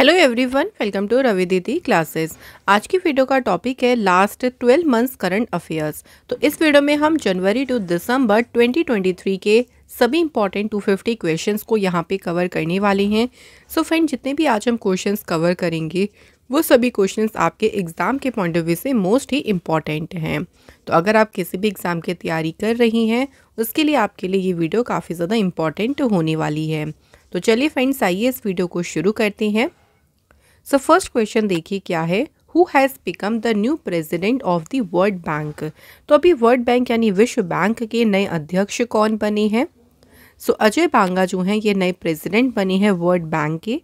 Hello everyone welcome to Ravi Didi classes आज की video का टॉपिक है लास्ट 12 मंथ्स करंट अफेयर्स तो इस वीडियो में हम जनवरी टू दिसंबर 2023 के सभी इंपॉर्टेंट 250 क्वेश्चंस को यहाँ पे कवर करने वाले हैं सो so फ्रेंड जितने भी आज हम क्वेश्चंस कवर करेंगे वो सभी क्वेश्चंस आपके एग्ज़ाम के पॉइंट ऑफ व्यू से मोस्ट ही इम्पॉर्टेंट हैं तो अगर आप किसी भी एग्ज़ाम की तैयारी कर रही हैं उसके लिए आपके लिए ये वीडियो काफ़ी ज़्यादा इम्पॉर्टेंट होने वाली है तो चलिए फ्रेंड्स आइए इस वीडियो को शुरू करते हैं सो फर्स्ट क्वेश्चन देखिए क्या है who has become the new president of the world bank तो अभी वर्ल्ड बैंक यानी विश्व बैंक के नए अध्यक्ष कौन बने हैं सो so, अजय बांगा जो हैं ये नए प्रेसिडेंट बने हैं वर्ल्ड बैंक के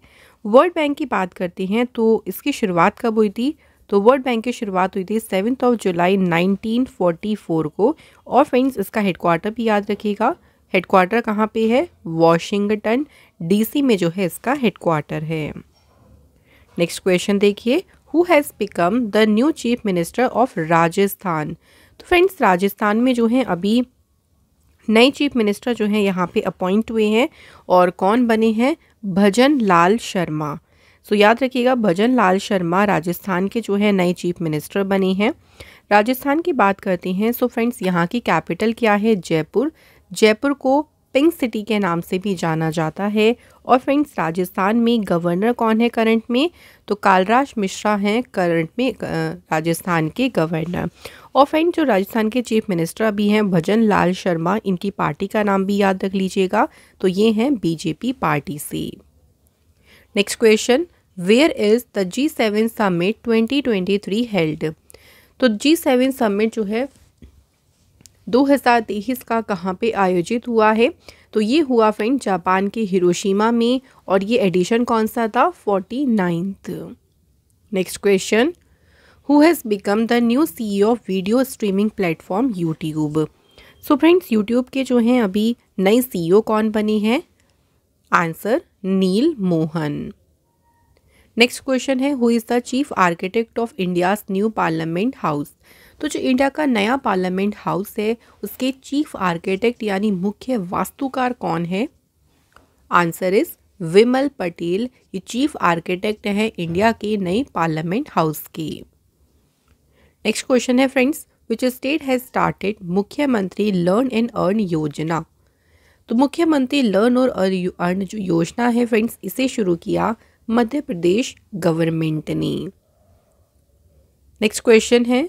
वर्ल्ड बैंक की बात करते हैं तो इसकी शुरुआत कब हुई थी तो वर्ल्ड बैंक की शुरुआत हुई थी सेवन्थ ऑफ जुलाई 1944 को और फ्रेंड्स इसका हेडक्वार्टर भी याद रखिएगा हेडक्वार्टर कहाँ पे है वॉशिंगटन डीसी में जो है इसका हेडक्वार्टर है नेक्स्ट क्वेश्चन देखिए who has become the new chief minister of Rajasthan तो फ्रेंड्स राजस्थान में जो है अभी नए चीफ मिनिस्टर जो है यहाँ पे अपॉइंट हुए हैं और कौन बने हैं भजन लाल शर्मा सो so, याद रखिएगा भजन लाल शर्मा राजस्थान के जो है नए चीफ मिनिस्टर बने हैं राजस्थान की बात करते हैं सो so, फ्रेंड्स यहाँ की कैपिटल क्या है जयपुर जयपुर को पिंक सिटी के नाम से भी जाना जाता है और फ्रेंड्स राजस्थान में गवर्नर कौन है करंट में तो कालराज मिश्रा हैं करंट में राजस्थान के गवर्नर और फ्रेंड जो राजस्थान के चीफ मिनिस्टर भी हैं भजन लाल शर्मा इनकी पार्टी का नाम भी याद रख लीजिएगा तो ये हैं बीजेपी पार्टी से next question where is the G seven summit twenty twenty three held तो जी सेवन समिट जो है 2023 का कहाँ पे आयोजित हुआ है तो ये हुआ फ्रेंड जापान के हिरोशिमा में और ये एडिशन कौन सा था forty ninth next question who has become the new C of video streaming platform YouTube so friends YouTube के जो हैं अभी नई सी e कौन बनी है answer Neal Mohan next question है who is the chief architect of India's new parliament house तो जो इंडिया का नया पार्लियामेंट हाउस है उसके चीफ आर्किटेक्ट यानी मुख्य वास्तुकार कौन है आंसर इज विमल पटेल ये चीफ आर्किटेक्ट हैं इंडिया के नए पार्लियामेंट हाउस के नेक्स्ट क्वेश्चन है friends which state has started मुख्यमंत्री लर्न एंड अर्न योजना तो मुख्यमंत्री लर्न और अर्न जो योजना है फ्रेंड्स इसे शुरू किया मध्य प्रदेश गवर्नमेंट ने नेक्स्ट क्वेश्चन है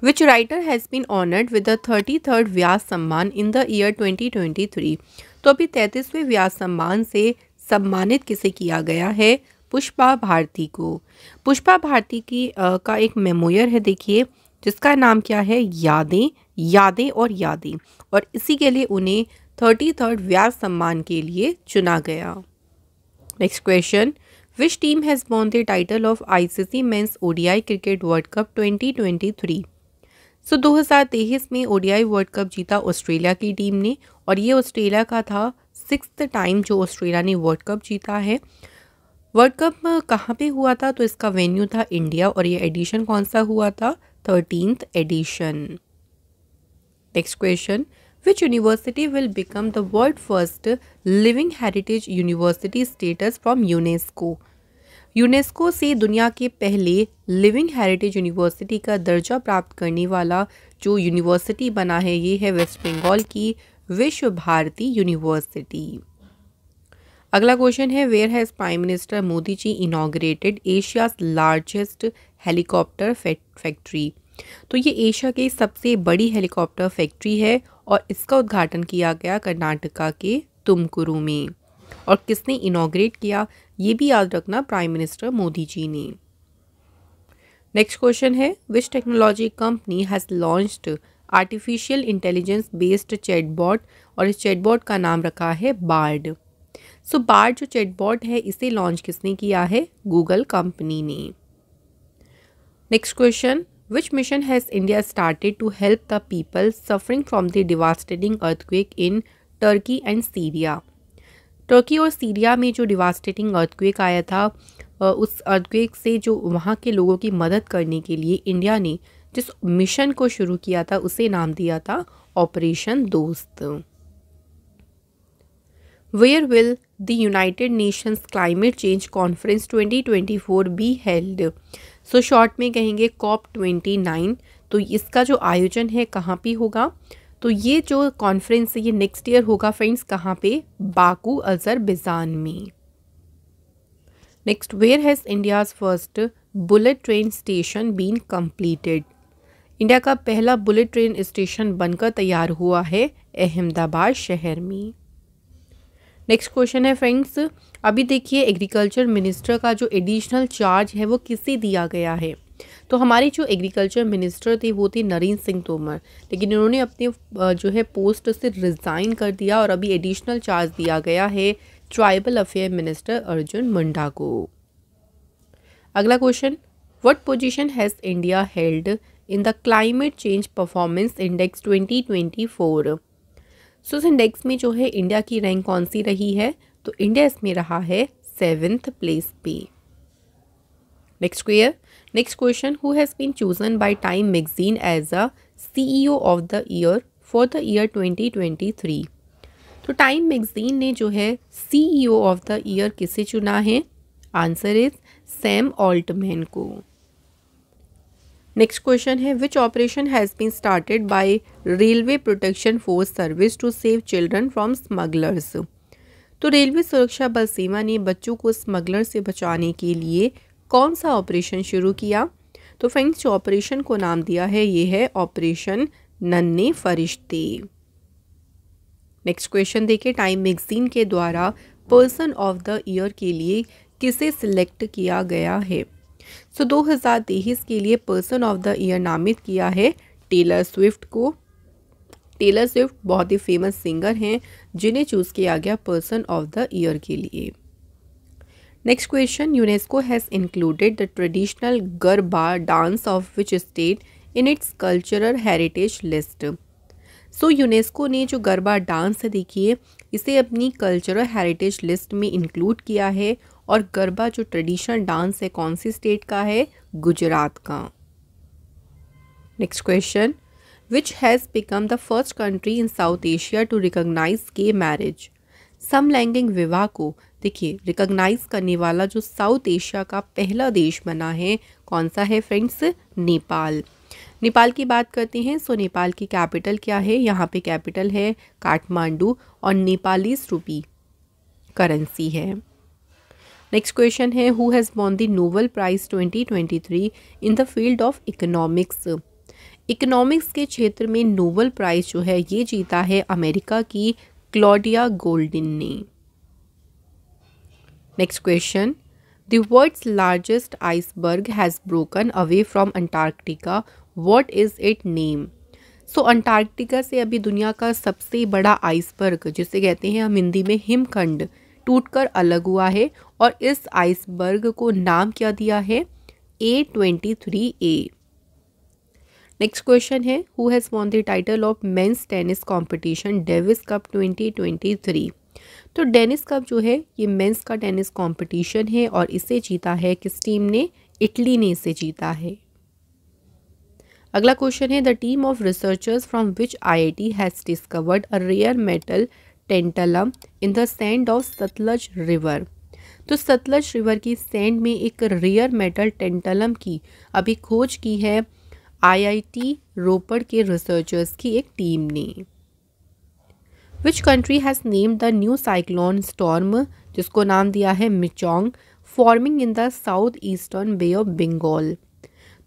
which writer has been honored with the 33rd Vyas Samman in the year 2023 तो अभी तैतीसवें व्यास सम्मान से सम्मानित किसे किया गया है पुष्पा भारती को पुष्पा भारती की आ, का एक मेमोयर है देखिए जिसका नाम क्या है यादें यादें और यादें और इसी के लिए उन्हें थर्टी थर्ड व्यास सम्मान के लिए चुना गया next question which team has won the title of ICC men's ODI cricket world cup 2023 so so, 2023 में ओडीआई वर्ल्ड कप जीता ऑस्ट्रेलिया की टीम ने और ये ऑस्ट्रेलिया का था सिक्स टाइम जो ऑस्ट्रेलिया ने वर्ल्ड कप जीता है वर्ल्ड कप कहाँ पे हुआ था तो इसका वेन्यू था इंडिया और ये एडिशन कौन सा हुआ था thirteen edition next question which university will become the world first living heritage university status from UNESCO UNESCO से दुनिया के पहले लिविंग हेरिटेज यूनिवर्सिटी का दर्जा प्राप्त करने वाला जो यूनिवर्सिटी बना है ये है वेस्ट बंगाल की विश्व भारती यूनिवर्सिटी अगला क्वेश्चन है where has prime minister Modi ji inaugurated Asia largest helicopter factory तो ये एशिया की सबसे बड़ी हेलीकॉप्टर फैक्ट्री है और इसका उद्घाटन किया गया कर्नाटका के तुमकुरु में और किसने इनाग्रेट किया ये भी याद रखना प्राइम मिनिस्टर मोदी जी ने नेक्स्ट क्वेश्चन है which technology company has launched artificial intelligence based chatbot और इस चैटबॉट का नाम रखा है बार्ड सो so, बार्ड जो चैटबॉट है इसे लॉन्च किसने किया है गूगल कंपनी ने next question which mission has India started to help the people suffering from the devastating earthquake in Turkey and Syria Turkey और सीरिया में जो डिवास्टेटिंग अर्थक्वेक आया था उस अर्थक्वेक से जो वहाँ के लोगों की मदद करने के लिए इंडिया ने जिस मिशन को शुरू किया था उसे नाम दिया था ऑपरेशन दोस्त where will the United Nations climate change conference 2024 be held so short में कहेंगे कॉप 29 तो इसका जो आयोजन है कहाँ पे होगा तो ये जो कॉन्फ्रेंस है ये नेक्स्ट ईयर होगा फ्रेंड्स कहाँ पे बाकू बिजान में next where has India's first bullet train station been completed India का पहला बुलेट ट्रेन स्टेशन बनकर तैयार हुआ है अहमदाबाद शहर में नेक्स्ट क्वेश्चन है फ्रेंड्स अभी देखिए एग्रीकल्चर मिनिस्टर का जो एडिशनल चार्ज है वो किसे दिया गया है तो हमारी जो एग्रीकल्चर मिनिस्टर थी वो थी नरेंद्र सिंह तोमर लेकिन उन्होंने अपने जो है पोस्ट से रिज़ाइन कर दिया और अभी एडिशनल चार्ज दिया गया है tribal affair minister Arjun Munda को अगला question what position has India held in the climate change performance index twenty so इस इंडेक्स में जो है इंडिया की रैंक कौन सी रही है तो इंडिया इसमें रहा है सेवेंथ प्लेस पे next question next question by Time magazine as a C magazine as of the year for the year twenty twenty 2023? तो टाइम मैगजीन ने जो है सीईओ ऑफ द ईयर किसे चुना है आंसर इज सैम ऑल्टमैन को next question है which operation has been started by railway protection force service to save children from smugglers तो रेलवे सुरक्षा बल सेवा ने बच्चों को स्मगलर से बचाने के लिए कौन सा ऑपरेशन शुरू किया तो फ्रेंड्स जो ऑपरेशन को नाम दिया है ये है ऑपरेशन नन्हे फरिश्ते नेक्स्ट क्वेश्चन देखिए टाइम मैगजीन के द्वारा पर्सन ऑफ द ईयर के लिए किसे सिलेक्ट किया गया है सो so, 2023 के लिए पर्सन ऑफ द ईयर नामित किया है टेलर स्विफ्ट को टेलर स्विफ्ट बहुत ही फेमस सिंगर हैं जिन्हें चूज़ किया गया पर्सन ऑफ द ईयर के लिए next question UNESCO has included the traditional garba dance of which state in its cultural heritage list so UNESCO ने जो गरबा डांस है देखिए इसे अपनी कल्चरल हेरिटेज लिस्ट में इंक्लूड किया है और गरबा जो ट्रेडिशनल डांस है कौन सी स्टेट का है गुजरात का next question which has become the first country in South Asia to recognise gay marriage समलैंगिक विवाह को देखिए रिकॉग्नाइज करने वाला जो साउथ एशिया का पहला देश बना है कौन सा है फ्रेंड्स नेपाल नेपाल की बात करते हैं सो नेपाल की कैपिटल क्या है यहाँ पे कैपिटल है काठमांडू और नेपालीस रूपी करेंसी है नेक्स्ट क्वेश्चन है who has won the Nobel prize 2023 in the field of economics economics के क्षेत्र में नोवल प्राइज़ जो है ये जीता है अमेरिका की क्लॉडिया गोल्डन ने Next question. The world's largest iceberg has broken away from Antarctica. What is its name? So so, Antarctica से अभी दुनिया का सबसे बड़ा आइसबर्ग जिसे कहते हैं हम हिंदी में हिमखंड टूटकर अलग हुआ है और इस आइसबर्ग को नाम क्या दिया है A twenty three A next question है who has won the title of men's tennis competition Davis cup twenty twenty three तो डेनिस कप जो है ये मेंस का टेनिस कंपटीशन है और इसे जीता है किस टीम ने इटली ने इसे जीता है अगला क्वेश्चन है the team of researchers from which IIT has discovered a rare metal tantalum in the sand of Sutlej river तो सतलज रिवर की सेंड में एक रेयर मेटल टेंटलम की अभी खोज की है आईआईटी रोपड़ के रिसर्चर्स की एक टीम ने which country has named the new cyclone storm जिसको नाम दिया है Michaung forming in the south eastern Bay of Bengal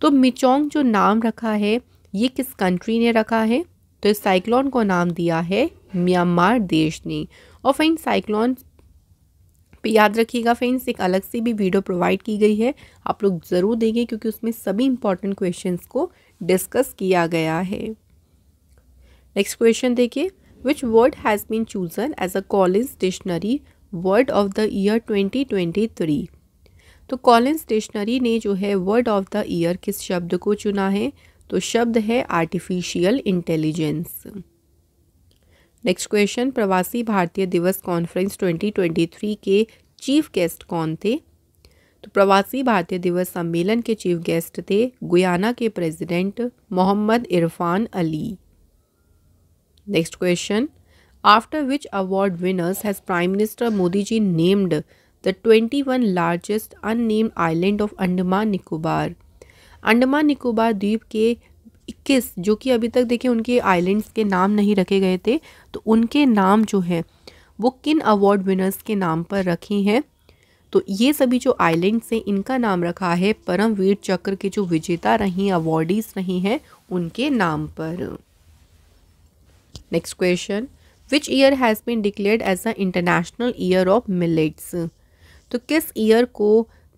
तो मिचोंग जो नाम रखा है ये किस कंट्री ने रखा है तो इस साइक्लोन को नाम दिया है म्यांमार देश ने और फिर साइक्लोन पे याद रखिएगा फ्रेंड्स एक अलग से भी वीडियो प्रोवाइड की गई है आप लोग ज़रूर देंगे क्योंकि उसमें सभी इंपॉर्टेंट क्वेश्चंस को डिस्कस किया गया है नेक्स्ट क्वेश्चन देखिए Which word has been chosen as a Collins Dictionary word of the year 2023 तो कॉलिंस डिक्शनरी ने जो है वर्ड ऑफ द ईयर किस शब्द को चुना है तो शब्द है आर्टिफिशियल इंटेलिजेंस नेक्स्ट क्वेश्चन प्रवासी भारतीय दिवस कॉन्फ्रेंस 2023 के चीफ गेस्ट कौन थे तो प्रवासी भारतीय दिवस सम्मेलन के चीफ गेस्ट थे गुयाना के president Mohamed Irfaan Ali next question after which award winners has prime minister Modi ji named the twenty one largest unnamed island of Andaman Nicobar Andaman Nicobar द्वीप के 21 जो कि अभी तक देखिए उनके आइलैंड्स के नाम नहीं रखे गए थे तो उनके नाम जो हैं वो किन अवार्ड विनर्स के नाम पर रखे हैं तो ये सभी जो आइलैंड्स हैं इनका नाम रखा है परमवीर चक्र के जो विजेता रही अवार्डीज़ रही हैं उनके नाम पर next question which year has been declared as a international year of millets तो किस ईयर को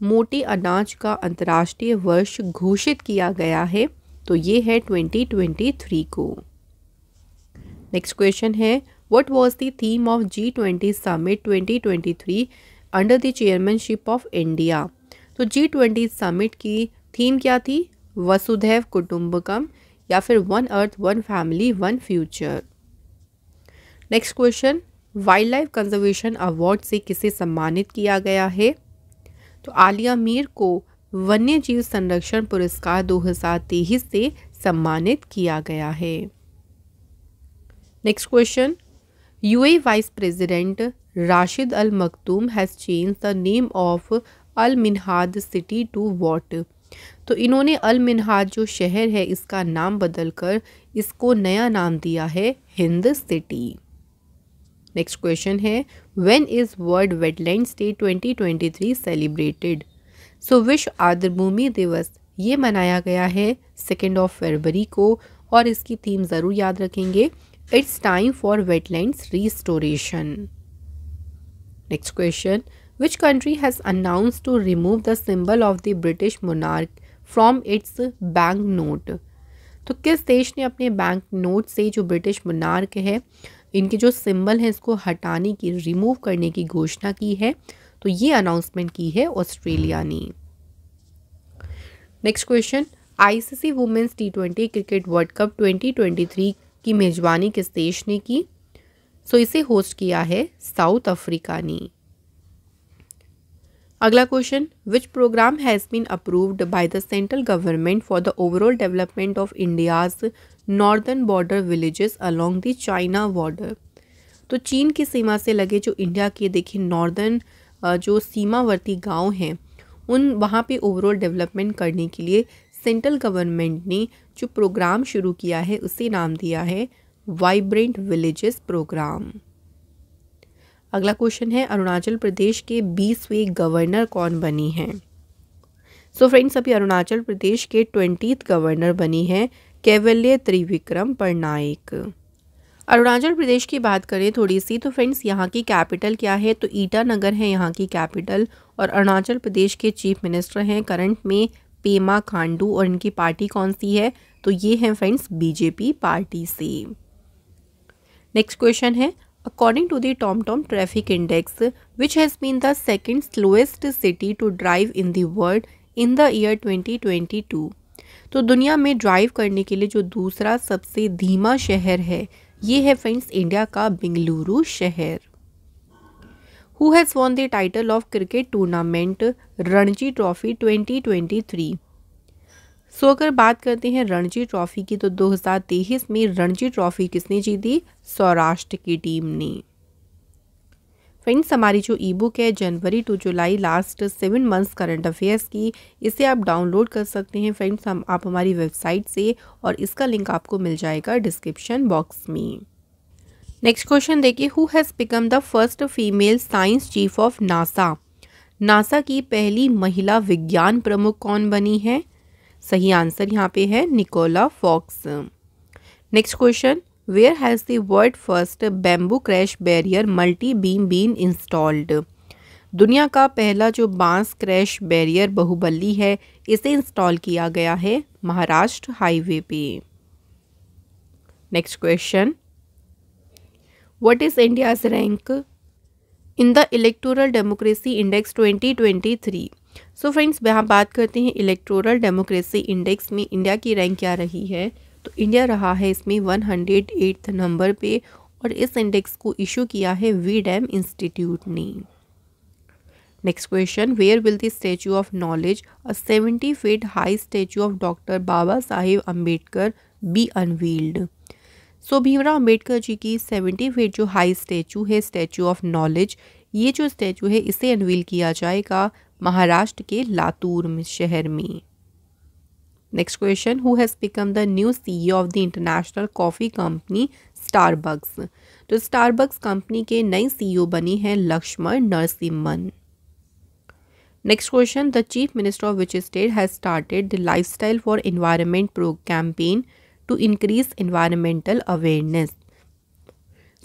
मोटी अनाज का अंतर्राष्ट्रीय वर्ष घोषित किया गया है तो ये है 2023 को नेक्स्ट क्वेश्चन है what was the theme of G twenty summit 2023 under the chairmanship of India तो जी ट्वेंटी समिट की थीम क्या थी वसुधैव कुटुंबकम या फिर one earth one family one future next question wild life conservation award से किसे सम्मानित किया गया है तो आलिया मीर को वन्य जीव संरक्षण पुरस्कार 2023 से सम्मानित किया गया है next question UAE vice president Rashid Al Maktoum has changed the name of Al Minhad city to what तो इन्होंने अल मिनहाद जो शहर है इसका नाम बदलकर इसको नया नाम दिया है हिंद सिटी नेक्स्ट क्वेश्चन है when is world wetlands day 2023 celebrated so विश्व आर्द्रभूमि दिवस ये मनाया गया है सेकेंड ऑफ फरवरी को और इसकी थीम ज़रूर याद रखेंगे it's time for wetlands restoration next question which country has announce to remove the symbol of the British monarch from its bank note तो किस देश ने अपने बैंक नोट से जो ब्रिटिश मोनार्क है इनके जो सिंबल हैं इसको हटाने की रिमूव करने की घोषणा की है तो ये अनाउंसमेंट की है ऑस्ट्रेलिया ने next question ICC women's T twenty cricket world cup 2023 की मेजबानी किस देश ने की सो so, इसे होस्ट किया है साउथ अफ्रीका ने अगला question which programme has been approved by the central government for the overall development of India's northern border villages along the China border तो चीन की सीमा से लगे जो इंडिया के देखिए नॉर्दर्न जो सीमावर्ती गांव हैं उन वहाँ पे ओवरऑल डेवलपमेंट करने के लिए सेंट्रल गवर्नमेंट ने जो प्रोग्राम शुरू किया है उसे नाम दिया है वाइब्रेंट विलेजेस प्रोग्राम अगला क्वेश्चन है अरुणाचल प्रदेश के बीसवें गवर्नर कौन बनी हैं सो फ्रेंड्स अभी अरुणाचल प्रदेश के ट्वेंटी गवर्नर बनी हैं कैवल्य त्रिविक्रम नायक अरुणाचल प्रदेश की बात करें थोड़ी सी तो फ्रेंड्स यहाँ की कैपिटल क्या है तो ईटानगर है यहाँ की कैपिटल और अरुणाचल प्रदेश के चीफ मिनिस्टर हैं करंट में पेमा खांडू और इनकी पार्टी कौन सी है तो ये है फ्रेंड्स बीजेपी पार्टी से नेक्स्ट क्वेश्चन है according to the TomTom traffic index, which has been the second slowest city to drive in in the year twenty twenty two तो दुनिया में ड्राइव करने के लिए जो दूसरा सबसे धीमा शहर है ये है फ्रेंड्स इंडिया का बेंगलुरु शहर who has won the title of cricket tournament Ranji trophy 2023 so so, अगर बात करते हैं रणजी ट्रॉफी की तो 2023 में रणजी ट्रॉफी किसने जीती सौराष्ट्र की टीम ने फ्रेंड्स हमारी जो ई बुक है January to July last seven months current affairs की इसे आप डाउनलोड कर सकते हैं फ्रेंड्स हम आप हमारी वेबसाइट से और इसका लिंक आपको मिल जाएगा डिस्क्रिप्शन बॉक्स में नेक्स्ट क्वेश्चन देखिए who has become the first female science chief of NASA NASA की पहली महिला विज्ञान प्रमुख कौन बनी है सही आंसर यहाँ पे है Nicola Fox next question where has the world first bamboo crash barrier multi beam been दुनिया का पहला जो बांस क्रैश बैरियर बहुबली है इसे इंस्टॉल किया गया है महाराष्ट्र हाईवे पे next question what is India's rank in the electoral democracy index 2023 so friends यहाँ बात करते हैं इलेक्टोरल डेमोक्रेसी इंडेक्स में इंडिया की रैंक क्या रही है तो इंडिया रहा है इसमें वन हंड्रेड नंबर पे और इस इंडेक्स को इशू किया है वी डैम इंस्टीट्यूट ने next question where will the statue of knowledge a seventy feet high statue of doctor Baba Saheb Ambedkar be unveiled so Bhimrao Ambedkar ji की सेवेंटी फीट जो हाई स्टैचू है स्टैचू ऑफ नॉलेज ये जो स्टैचू है इसे अनवील किया जाएगा महाराष्ट्र के लातूर में शहर में Next question Who has become the new CEO of the international coffee company Starbucks तो स्टारबक्स कंपनी के नए सीईओ e बनी हैं Laxman Narasimhan next question the chief minister of which state has started the lifestyle for environment pro campaign to increase environmental awareness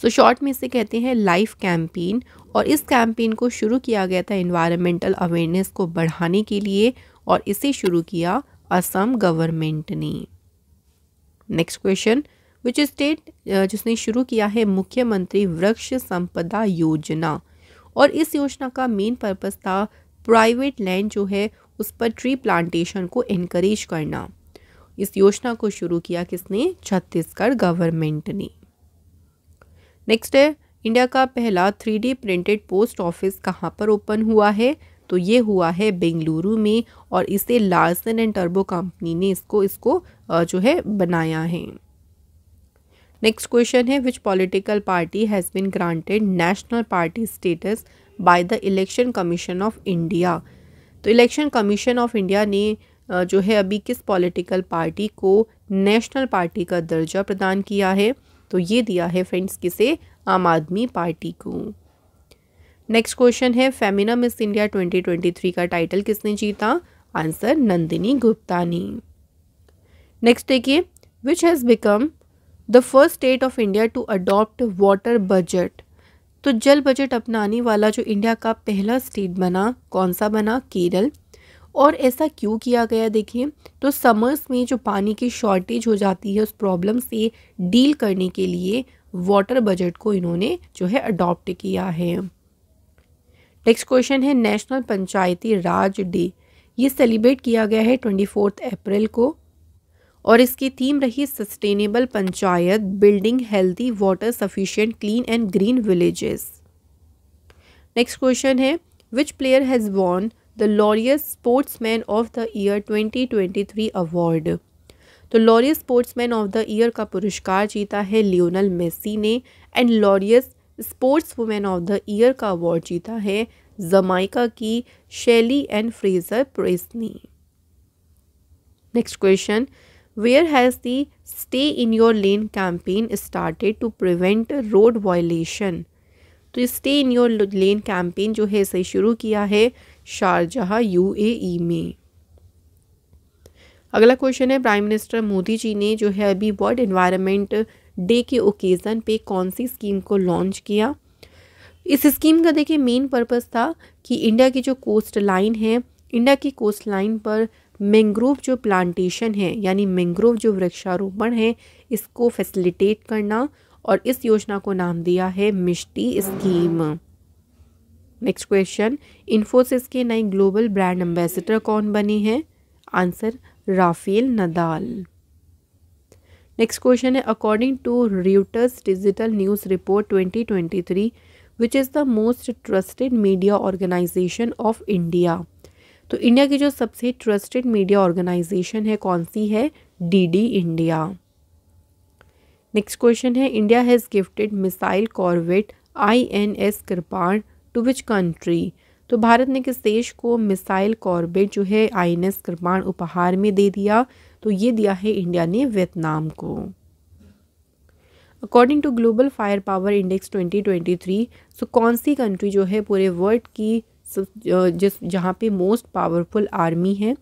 so short में इसे कहते हैं life campaign और इस कैंपेन को शुरू किया गया था इन्वायरमेंटल अवेयरनेस को बढ़ाने के लिए और इसे शुरू किया असम गवर्नमेंट ने नेक्स्ट क्वेश्चन विच स्टेट जिसने शुरू किया है मुख्यमंत्री वृक्ष संपदा योजना और इस योजना का मेन पर्पज था प्राइवेट लैंड जो है उस पर ट्री प्लांटेशन को इनक्रेज करना इस योजना को शुरू किया किसने छत्तीसगढ़ गवर्नमेंट ने नेक्स्ट है इंडिया का पहला थ्री प्रिंटेड पोस्ट ऑफिस कहाँ पर ओपन हुआ है तो ये हुआ है बेंगलुरु में और इसे लार्सन एंड टर्बो कंपनी ने इसको इसको जो है बनाया है नेक्स्ट क्वेश्चन है which political party has been granted national party status by the election commission of India तो इलेक्शन कमीशन ऑफ इंडिया ने जो है अभी किस पॉलिटिकल पार्टी को नेशनल पार्टी का दर्जा प्रदान किया है तो ये दिया है फ्रेंड्स किसे आम आदमी पार्टी को नेक्स्ट क्वेश्चन है फेमिना मिस इंडिया 2023 का टाइटल किसने जीता आंसर नंदिनी गुप्तानी नेक्स्ट देखिए which has become the first state of India to adopt water budget तो जल बजट अपनाने वाला जो इंडिया का पहला स्टेट बना कौन सा बना केरल और ऐसा क्यों किया गया देखिए तो समर्स में जो पानी की शॉर्टेज हो जाती है उस प्रॉब्लम से डील करने के लिए वाटर बजट को इन्होंने जो है अडॉप्ट किया है नेक्स्ट क्वेश्चन है नेशनल पंचायती राज डे ये सेलिब्रेट किया गया है ट्वेंटी फोर्थ अप्रैल को और इसकी थीम रही sustainable panchayat building healthy water sufficient clean and green villages next question है which player has won the Laureus sportsman of the year 2023 award तो Laureus sportsman of the year का पुरस्कार जीता है लियोनल मेसी ने and Laureus sports women of the year का award जीता है जमाइका की Shelly Ann Fraser Pryce next question where has the stay in your lane campaign started to prevent road violation तो stay in your lane campaign जो है इसे शुरू किया है यू यूएई e में अगला क्वेश्चन है प्राइम मिनिस्टर मोदी जी ने जो है अभी वर्ल्ड इन्वायरमेंट डे के ओकेज़न पे कौन सी स्कीम को लॉन्च किया इस स्कीम का देखिए मेन पर्पस था कि इंडिया की जो कोस्ट लाइन है इंडिया की कोस्ट लाइन पर मैंग्रोव जो प्लांटेशन है यानी मैंग्रोव जो वृक्षारोपण है इसको फैसिलिटेट करना और इस योजना को नाम दिया है Mishti scheme next question Infosys के नए ग्लोबल ब्रांड एम्बेसडर कौन बने हैं answer Rafael Nadal next question है according to Reuters digital news report 2023 which is the most trusted media organisation of India तो इंडिया की जो सबसे ट्रस्टेड मीडिया ऑर्गेनाइजेशन है कौन सी है डीडी इंडिया नेक्स्ट क्वेश्चन है India has gifted missile corvette I N S Kirpan to which country तो भारत ने किस देश को मिसाइल कॉर्बेट जो है आई एन एस कृपाण उपहार में दे दिया तो ये दिया है इंडिया ने वियतनाम को according to global fire power index 2023 so कौन सी कंट्री जो है पूरे वर्ल्ड की जिस जहाँ पे मोस्ट पावरफुल आर्मी है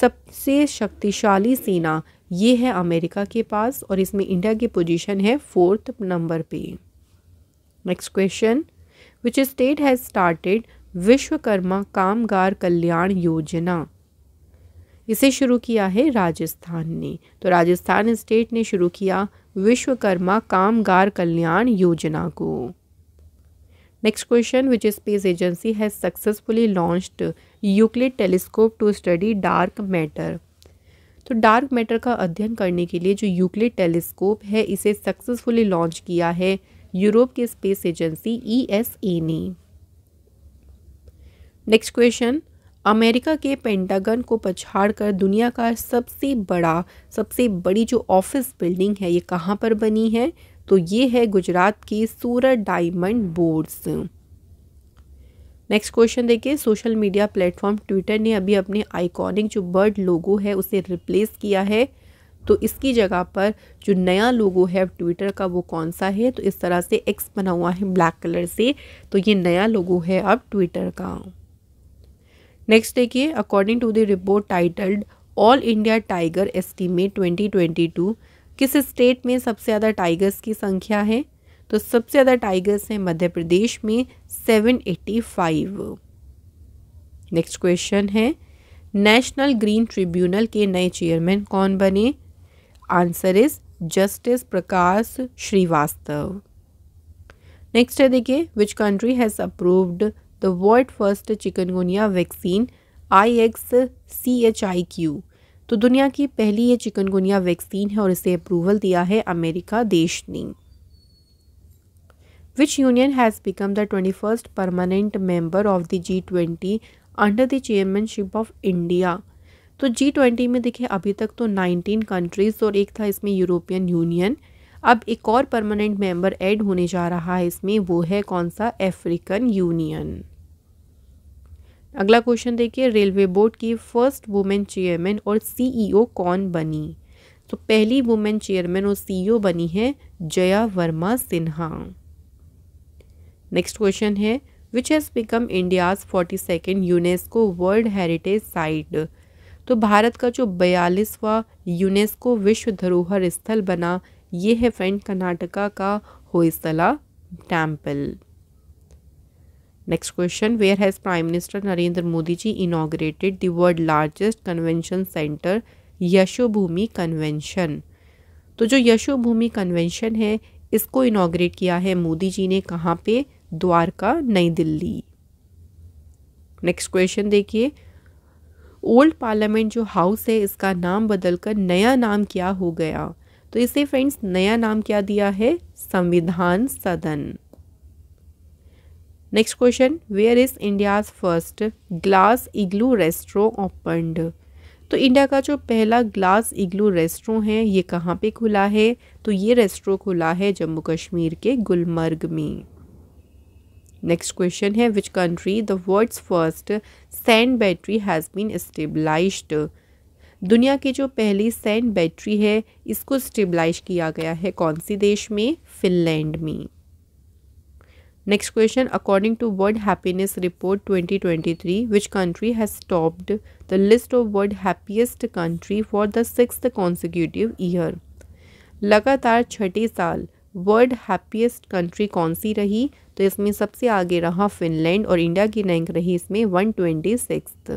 सबसे शक्तिशाली सेना ये है अमेरिका के पास और इसमें इंडिया की पोजीशन है फोर्थ नंबर पे next question which state has started Vishwakarma Kamgar Kalyan योजना इसे शुरू किया है राजस्थान ने तो राजस्थान स्टेट ने शुरू किया विश्वकर्मा कामगार कल्याण योजना को next question which space agency has successfully launched Euclid telescope to study dark matter तो डार्क मैटर का अध्ययन करने के लिए जो यूक्लिड टेलीस्कोप है इसे सक्सेसफुली लॉन्च किया है यूरोप की स्पेस एजेंसी ई ने नेक्स्ट क्वेश्चन अमेरिका के पेंटागन को पछाड़ कर दुनिया का सबसे बड़ा सबसे बड़ी जो ऑफिस बिल्डिंग है ये कहाँ पर बनी है तो ये है गुजरात की Surat diamond boards next question देखिए सोशल मीडिया प्लेटफॉर्म ट्विटर ने अभी अपने आइकॉनिक जो बर्ड लोगो है उसे रिप्लेस किया है तो इसकी जगह पर जो नया लोगो है ट्विटर का वो कौन सा है तो इस तरह से एक्स बना हुआ है ब्लैक कलर से तो ये नया लोगो है अब ट्विटर का नेक्स्ट देखिए according to the report titled all India tiger estimate 2022 किस स्टेट में सबसे ज़्यादा टाइगर्स की संख्या है तो सबसे ज़्यादा टाइगर्स हैं मध्य प्रदेश में 785 नेक्स्ट क्वेश्चन है नेशनल ग्रीन ट्रिब्यूनल के नए चेयरमैन कौन बने answer is justice Prakash Shrivastava next है देखिए which country has approved the world first chikungunya vaccine I X C H I Q तो दुनिया की पहली ये चिकनगुनिया वैक्सीन है और इसे अप्रूवल दिया है अमेरिका देश ने which union has become the twenty first permanent member of the G twenty under the chairmanship of India तो जी ट्वेंटी में देखिए अभी तक तो नाइनटीन कंट्रीज और एक था इसमें यूरोपियन यूनियन अब एक और परमानेंट मेंबर ऐड होने जा रहा है इसमें वो है कौन सा अफ्रीकन यूनियन अगला क्वेश्चन देखिए रेलवे बोर्ड की फर्स्ट वुमेन चेयरमैन और सीईओ e कौन बनी तो पहली वुमेन चेयरमैन और सीईओ e बनी है जया वर्मा सिन्हा नेक्स्ट क्वेश्चन है which has become India's forty second UNESCO world heritage site तो भारत का जो बयालीसवा यूनेस्को विश्व धरोहर स्थल बना ये है फ्रेंड कर्नाटका का Hoysala temple next question where has prime minister Narendra Modi ji inaugurated the world largest convention centre Yashobhoomi convention तो जो यशोभूमि कन्वेंशन है इसको इनाग्रेट किया है मोदी जी ने कहाँ पे द्वारका नई दिल्ली नेक्स्ट क्वेश्चन देखिए ओल्ड पार्लियामेंट जो हाउस है इसका नाम बदलकर नया नाम क्या हो गया तो इसे फ्रेंड्स नया नाम क्या दिया है Samvidhan Sadan next question where is India's first glass igloo resto opened तो इंडिया का जो पहला ग्लास इग्लू रेस्ट्रो है ये कहाँ पे खुला है तो ये रेस्ट्रो खुला है जम्मू कश्मीर के गुलमर्ग में नेक्स्ट क्वेश्चन है which country the world's first sand battery has been stabilised दुनिया की जो पहली सैंड बैटरी है इसको स्टेबलाइज किया गया है कौन सी देश में फिनलैंड में next question according to world happiness report 2023 twenty which country has topped the list of world happiest country for the six consecutive year लगातार छठे साल वर्ल्ड हैप्पीएस्ट कंट्री कौन सी रही तो इसमें सबसे आगे रहा फिनलैंड और इंडिया की रैंक रही इसमें one twenty six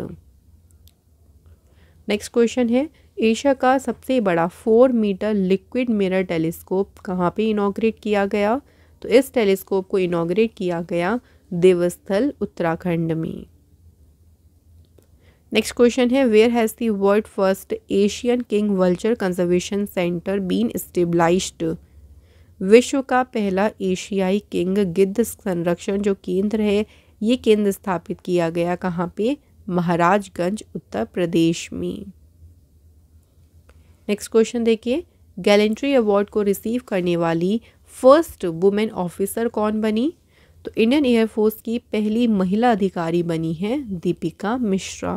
next question है एशिया का सबसे बड़ा four metre liquid mirror telescope कहाँ पे इनाग्रेट किया गया तो इस टेलीस्कोप को इनाग्रेट किया गया देवस्थल उत्तराखंड में नेक्स्ट क्वेश्चन है where has the world first Asian king vulture conservation centre been stabilised विश्व का पहला एशियाई किंग गिद्ध संरक्षण जो केंद्र है ये केंद्र स्थापित किया गया कहाँ पे महाराजगंज उत्तर प्रदेश में नेक्स्ट क्वेश्चन देखिए गैलेंट्री अवार्ड को रिसीव करने वाली फर्स्ट वुमेन ऑफिसर कौन बनी तो इंडियन एयरफोर्स की पहली महिला अधिकारी बनी है Deepika Mishra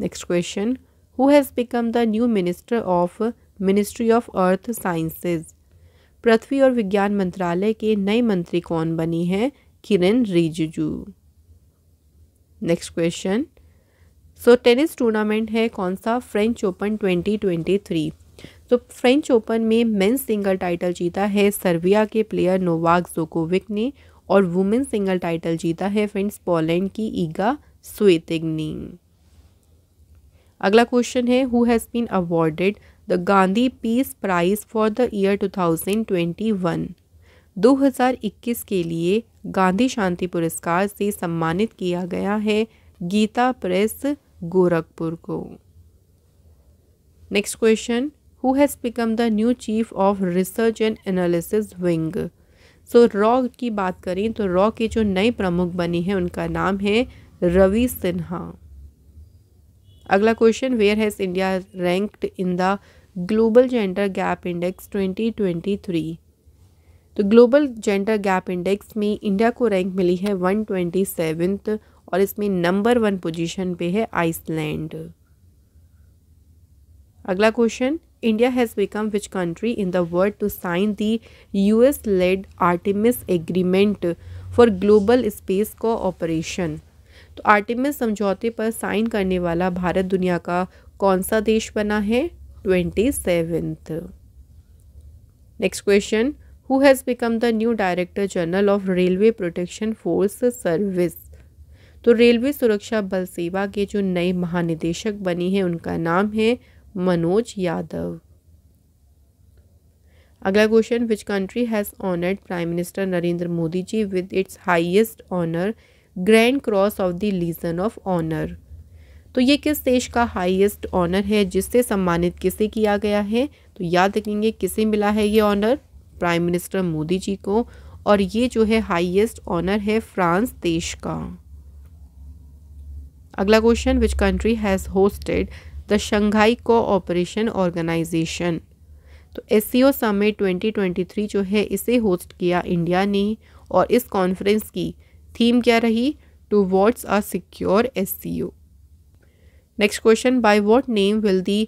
next question who has become the new minister of ministry of earth sciences पृथ्वी और विज्ञान मंत्रालय के नए मंत्री कौन बनी है Kiren Rijiju next question so tennis tournament है कौन सा फ्रेंच ओपन 2023 तो फ्रेंच ओपन में मेंस सिंगल टाइटल जीता है सर्बिया के प्लेयर नोवाक जोकोविक ने और वुमेन सिंगल टाइटल जीता है फ्रेंड्स पोलैंड की ईगा स्वेतिग ने अगला क्वेश्चन है who has been awarded the Gandhi peace prize for the year 2021 2021 के लिए गांधी शांति पुरस्कार से सम्मानित किया गया है गीता प्रेस गोरखपुर को next question who has become the new chief of research and analysis wing. So so, रॉ की बात करें तो रॉ के जो नए प्रमुख बने हैं उनका नाम है रवि सिन्हा अगला question where has India ranked in the global gender gap index 2023 तो ग्लोबल जेंडर गैप इंडेक्स में इंडिया को रैंक मिली है वन ट्वेंटी सेवेंथ और इसमें नंबर वन पोजीशन पे है आइसलैंड अगला question India has become which country in the world to sign sign the US led Artemis Agreement for Global Space Cooperation? तो आर्टिमिस समझौते पर साइन करने वाला भारत दुनिया का कौन सा देश बना है twenty seventh next question who has become the new director general of railway protection force service तो रेलवे सुरक्षा बल सेवा के जो नए महानिदेशक बने हैं उनका नाम है मनोज यादव अगला question which country has honoured prime minister Narendra Modi ji with its highest honour grand cross of the legion of honour तो ये किस देश का हाईएस्ट ऑनर है जिससे सम्मानित किसे किया गया है तो याद रखेंगे किसे मिला है ये honour prime minister Modi ji को और ये जो है हाईएस्ट ऑनर है फ्रांस देश का अगला question which country has hosted the Shanghai cooperation organisation तो S C O twenty three जो है इसे होस्ट किया इंडिया ने और इस कॉन्फ्रेंस की थीम क्या रही towards are secure S C O next question by what name will the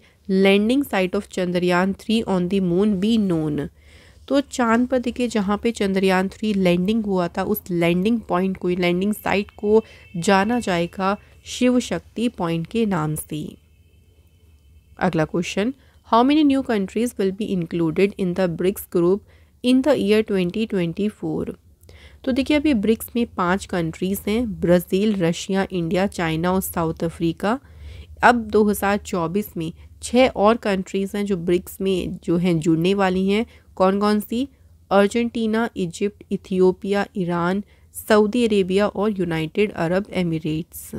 landing site of Chandrayaan three on the moon be known तो चांद पर देखिए जहाँ पे चंद्रयान थ्री लैंडिंग हुआ था उस लैंडिंग पॉइंट को लैंडिंग साइट को जाना जाएगा शिव शक्ति पॉइंट के नाम से अगला question how many new countries will be included in the BRICS group in the year twenty twenty four तो देखिए अभी ब्रिक्स में पांच कंट्रीज़ हैं ब्राज़ील रशिया इंडिया चाइना और साउथ अफ्रीका अब 2024 में छः और कंट्रीज़ हैं जो ब्रिक्स में जो हैं जुड़ने वाली हैं कौन कौन सी Argentina Egypt Ethiopia Iran Saudi Arabia और United Arab Emirates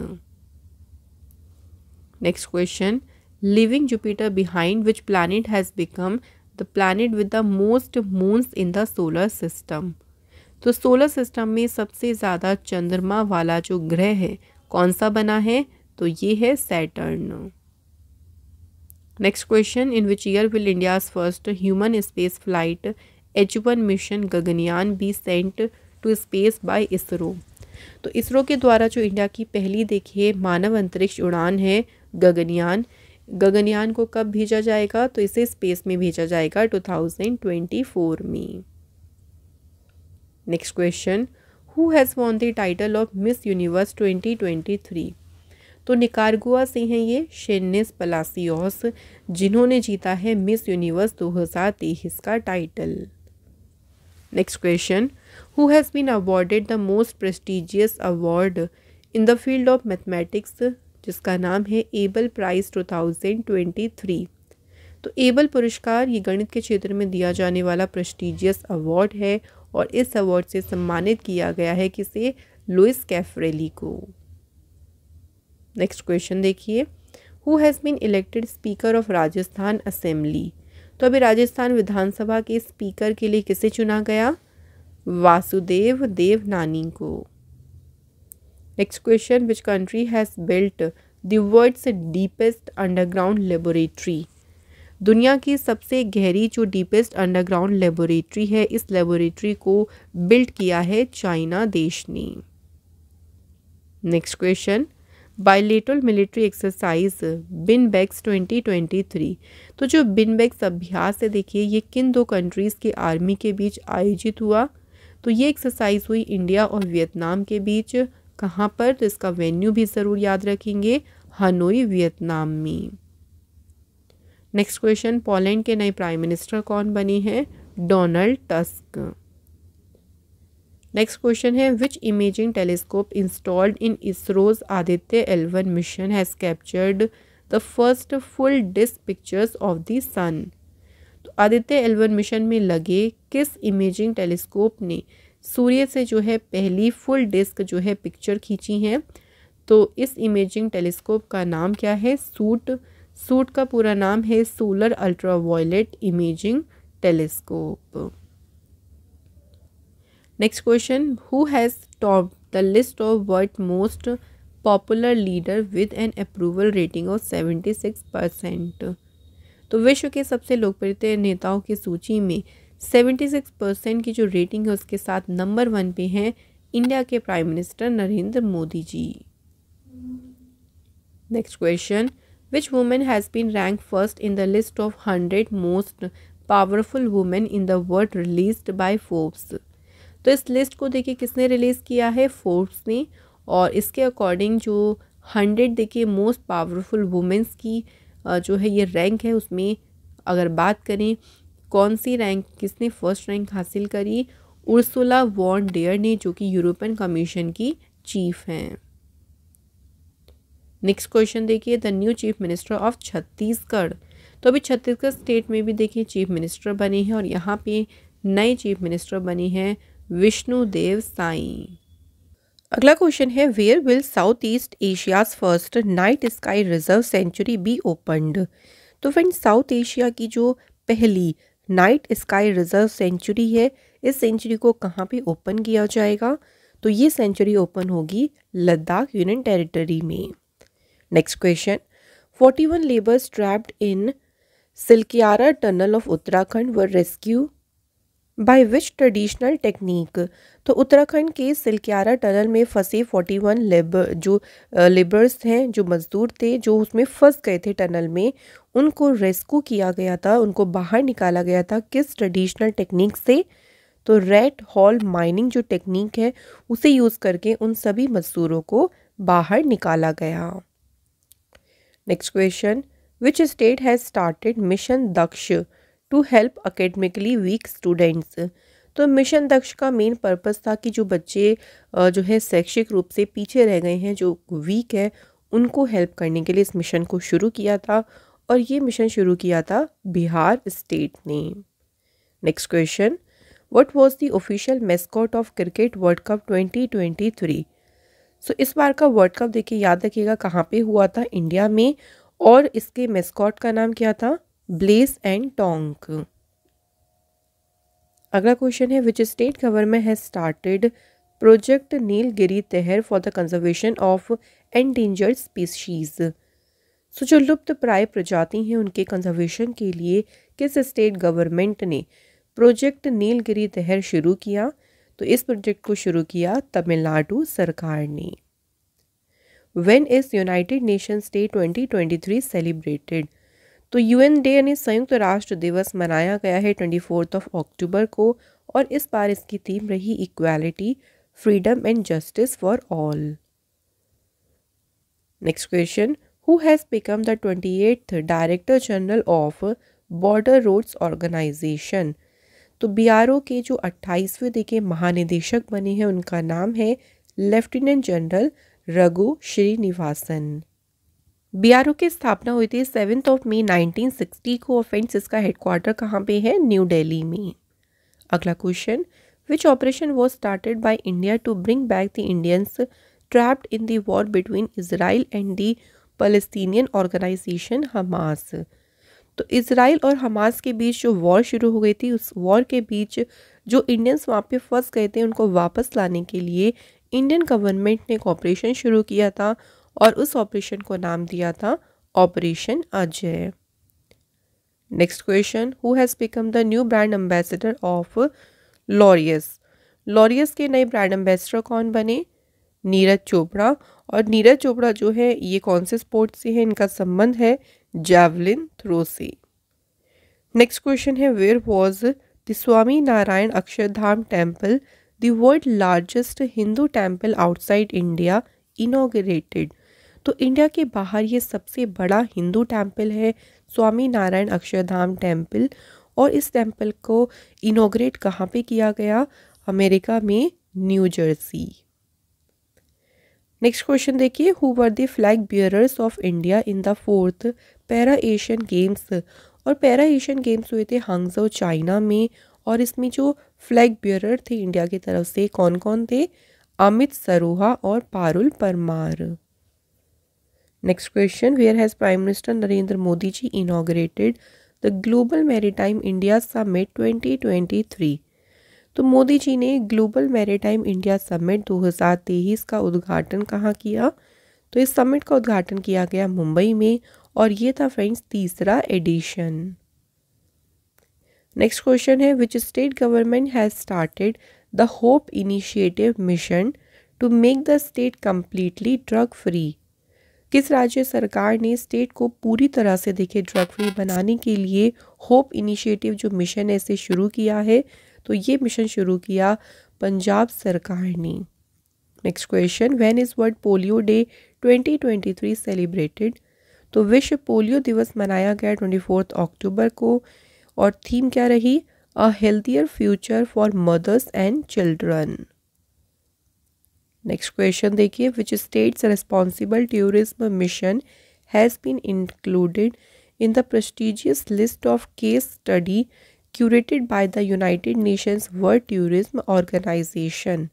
next question leaving Jupiter behind, which planet has become the planet with the most moons in the solar system. तो सोलर सिस्टम में सबसे ज़्यादा चंद्रमा वाला जो ग्रह है कौन सा बना है तो ये है Saturn next question in which year will India's first human space flight H one mission Gaganyaan be sent to space by ISRO तो इसरो के द्वारा जो इंडिया की पहली देखिए मानव अंतरिक्ष उड़ान है गगनयान गगनयान को कब भेजा जाएगा तो इसे स्पेस में भेजा जाएगा 2024 में next question who has won the title of Miss Universe 2023 तो निकारगुआ से हैं ये शेनिस पलासियोस जिन्होंने जीता है मिस यूनिवर्स 2023 का title next question who has been awarded the most prestigious award in the field of mathematics जिसका नाम है एबल प्राइज़ 2023 तो एबल पुरस्कार ये गणित के क्षेत्र में दिया जाने वाला प्रेस्टिजियस अवार्ड है और इस अवार्ड से सम्मानित किया गया है किसे लुइस कैफरेली को नेक्स्ट क्वेश्चन देखिए who has been elected speaker of Rajasthan assembly तो अभी राजस्थान विधानसभा के स्पीकर के लिए किसे चुना गया वासुदेव देवनानी को next question which country has built the world's deepest underground laboratory दुनिया की सबसे गहरी जो डीपेस्ट अंडरग्राउंड लेबोरेटरी है इस लेबोरेटरी को बिल्ट किया है चाइना देश ने next question bilateral military exercise Vinbax twenty twenty three तो जो बिन बैग्स अभ्यास है देखिए ये किन दो कंट्रीज़ के आर्मी के बीच आयोजित हुआ तो ये एक्सरसाइज हुई इंडिया और वियतनाम के बीच कहाँ पर तो इसका वेन्यू भी ज़रूर याद रखेंगे हनोई वियतनाम में नेक्स्ट क्वेश्चन पोलैंड के नए प्राइम मिनिस्टर कौन बने हैं डोनाल्ड टस्क नेक्स्ट क्वेश्चन है which imaging telescope installed in ISRO's Aditya L one mission has captured the first full disk pictures of the sun तो आदित्य एलवन मिशन में लगे किस इमेजिंग टेलीस्कोप ने सूर्य से जो है पहली फुल डिस्क जो है पिक्चर खींची है तो इस इमेजिंग टेलीस्कोप का नाम क्या है सूट सूट का पूरा नाम है solar ultraviolet imaging telescope next question who has top the list of world most popular leader with an approval rating of seventy six percent तो विश्व के सबसे लोकप्रिय नेताओं की सूची में 76 परसेंट की जो रेटिंग है उसके साथ नंबर वन पे हैं इंडिया के prime minister Narendra Modi ji next question which women has been rank first in the list of hundred most powerful women in the world release by Forbes तो इस लिस्ट को देखिए किसने रिलीज़ किया है फोर्ब्स ने और इसके अकॉर्डिंग जो हंड्रेड देखिए मोस्ट पावरफुल वुमेंस की जो है ये रैंक है उसमें अगर बात करें कौन सी रैंक किसने फर्स्ट रैंक हासिल करी उर्सुला वॉन डेयर ने जो कि यूरोपियन कमीशन की चीफ हैं नेक्स्ट क्वेश्चन देखिए the new chief minister of Chhattisgarh तो अभी छत्तीसगढ़ स्टेट में भी देखिए चीफ मिनिस्टर बने हैं और यहाँ पे नए चीफ मिनिस्टर बने हैं विष्णु देव साई अगला क्वेश्चन है where will south east Asia's first night sky reserve sanctuary be opened तो फ्रेंड साउथ एशिया की जो पहली नाइट स्काई रिजर्व सेंचुरी है इस सेंचुरी को कहाँ पे ओपन किया जाएगा तो ये सेंचुरी ओपन होगी लद्दाख यूनियन टेरिटरी में next question 41 labours trapped in Silkyara tunnel of Uttarakhand were rescue by which traditional technique तो उत्तराखंड के सिलक्यारा टनल में फंसे 41 वन जो लेबर्स हैं जो मज़दूर थे जो उसमें फंस गए थे टनल में उनको रेस्क्यू किया गया था उनको बाहर निकाला गया था किस ट्रेडिशनल टेक्निक से तो रेड हॉल माइनिंग जो टेक्निक है उसे यूज़ करके उन सभी मजदूरों को बाहर निकाला गया next question which state has started mission Daksh to help academically weak students तो मिशन दक्ष का मेन पर्पज़ था कि जो बच्चे जो है शैक्षिक रूप से पीछे रह गए हैं जो वीक है उनको हेल्प करने के लिए इस मिशन को शुरू किया था और ये मिशन शुरू किया था बिहार स्टेट ने next question what was the official mascot of cricket world cup 2023 so इस बार का वर्ल्ड कप देखिए याद रखिएगा कहाँ पे हुआ था इंडिया में और इसके मेस्कॉट का नाम क्या था ब्लेस एंड टोंक अगला क्वेश्चन है which state government has started project Nilgiri Tahr for the conservation of endangered species so जो लुप्त प्राय प्रजाति हैं उनके कंजर्वेशन के लिए किस स्टेट गवर्नमेंट ने प्रोजेक्ट नीलगिरी तहर शुरू किया तो इस प्रोजेक्ट को शुरू किया तमिलनाडु सरकार ने when is united nation day 2023 celebrated तो यूएन डे यानी संयुक्त राष्ट्र दिवस मनाया गया है ट्वेंटी फोर्थ ऑफ अक्टूबर को और इस बार इसकी थीम रही equality freedom and justice for all next question who has become the twenty eighth director general of border roads organisation तो बीआरओ के जो अट्ठाईसवें देखे महानिदेशक बने हैं उनका नाम है lieutenant general Raghu Srinivasan BRO की स्थापना हुई थी सेवन्थ ऑफ मई 1960 को और फ्रेंड्स इसका हेडक्वार्टर कहाँ पे है न्यू दिल्ली में अगला question which operation was started by India to bring back the Indians trapped in their war between Israel and the Palestinian organisation Hamas तो इसराइल और हमास के बीच जो वॉर शुरू हो गई थी उस वॉर के बीच जो इंडियंस वहाँ पे फंस गए थे उनको वापस लाने के लिए इंडियन गवर्नमेंट ने एक ऑपरेशन शुरू किया था और उस ऑपरेशन को नाम दिया था operation Ajay next question who has become the new brand ambassador of Laureus Laureus के नए ब्रांड एम्बेसडर कौन बने नीरज चोपड़ा और नीरज चोपड़ा जो है ये कौन से स्पोर्ट से है इनका संबंध है जैवलिन थ्रो से नेक्स्ट क्वेश्चन है where was the Swami Narayan Akshardham temple the world largest Hindu temple outside India inaugurated तो इंडिया के बाहर ये सबसे बड़ा हिंदू टेम्पल है स्वामी नारायण अक्षरधाम टेम्पल और इस टेम्पल को इनोग्रेट कहाँ पे किया गया अमेरिका में न्यू जर्सी नेक्स्ट क्वेश्चन देखिए who were the flag bearers of India in the fourth para Asian games और पैरा एशियन गेम्स हुए थे हांगजो चाइना में और इसमें जो फ्लैग बियरर थे इंडिया की तरफ से कौन कौन थे अमित सरोहा और Parul Parmar next question where has prime minister Narendra Modi ji inaugurated the global Maritime India Summit 2023? तो मोदी जी ने ग्लोबल मैरीटाइम इंडिया समिट 2023 का उद्घाटन कहाँ किया तो इस समिट का उद्घाटन किया गया मुंबई में और ये था फ्रेंड्स तीसरा एडिशन नेक्स्ट क्वेश्चन है which state government has started the hope initiative mission to make the state completely drug free किस राज्य सरकार ने स्टेट को पूरी तरह से देखे ड्रग फ्री बनाने के लिए होप इनिशिएटिव जो मिशन है इसे शुरू किया है तो ये मिशन शुरू किया पंजाब सरकार ने next question when is world polio day 2023 celebrated तो विश्व पोलियो दिवस मनाया गया ट्वेंटी फोर्थ अक्टूबर को और थीम क्या रही a healthier future for mothers and children next question देखिए which state's responsible tourism mission has been included in the prestigious list of case study curated by the United nations world tourism organisation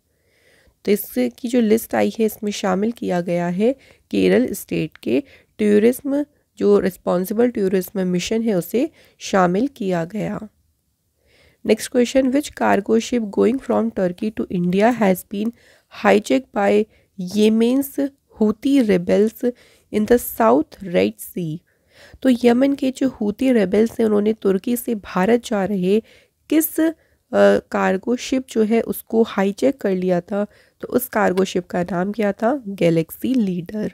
तो इसकी जो list आई है इसमें शामिल किया गया है केरल स्टेट के टूरिज्म जो रिस्पॉन्सिबल टूरिज्म मिशन है उसे शामिल किया गया next question which cargo ship going from Turkey to India has been hijacked by Yemen's Houthi rebels in the South Red Sea. तो यमन के जो हूती रेबल्स हैं उन्होंने तुर्की से भारत जा रहे किस कार्गो शिप जो है उसको हाईजेक कर लिया था तो उस कार्गो शिप का नाम क्या था galaxy leader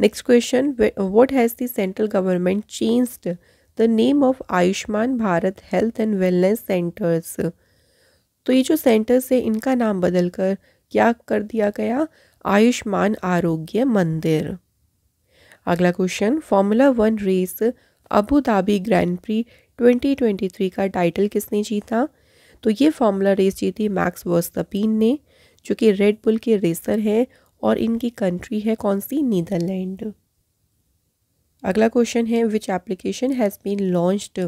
next question what has the central government changed the name of Ayushman Bharat health and wellness centres तो ये जो सेंटर्स है इनका नाम बदल कर क्या कर दिया गया आयुष्मान आरोग्य मंदिर अगला question formula one race Abu Dhabi grand prix 2023 का टाइटल किसने जीता तो ये फॉर्मूला रेस जीती मैक्स वर्स्तपीन ने जो कि रेड बुल के रेसर है और इनकी कंट्री है कौन सी नीदरलैंड अगला क्वेश्चन है which application has been launched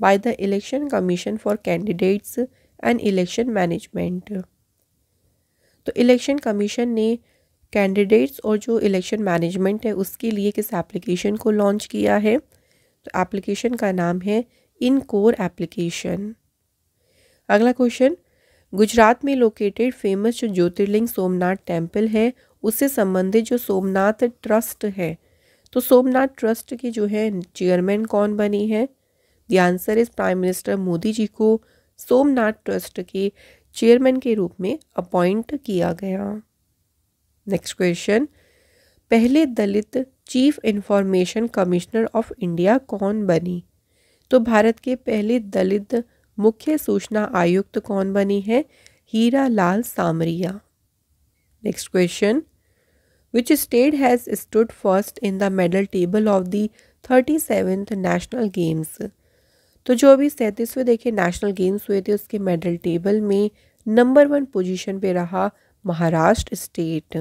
by the election commission for candidates and election management तो इलेक्शन कमीशन ने कैंडिडेट्स और जो इलेक्शन मैनेजमेंट है उसके लिए किस एप्लीकेशन को लॉन्च किया है तो एप्लीकेशन का नाम है इन कोर एप्लीकेशन अगला क्वेश्चन गुजरात में लोकेटेड फेमस जो ज्योतिर्लिंग सोमनाथ टेम्पल है उससे संबंधित जो सोमनाथ ट्रस्ट है तो सोमनाथ ट्रस्ट के जो है चेयरमैन कौन बनी है the answer is prime minister Modi ji को सोमनाथ ट्रस्ट के चेयरमैन के रूप में अपॉइंट किया गया नेक्स्ट क्वेश्चन पहले Dalit chief information commissioner of India कौन बनी तो भारत के पहले दलित मुख्य सूचना आयुक्त कौन बनी है Heera Lal Samariya next question state has stood first in the medal table of the thirty seventh national games तो जो अभी सैंतीसवें देखे नेशनल गेम्स हुए थे उसके मेडल टेबल में नंबर वन पोजीशन पे रहा Maharashtra state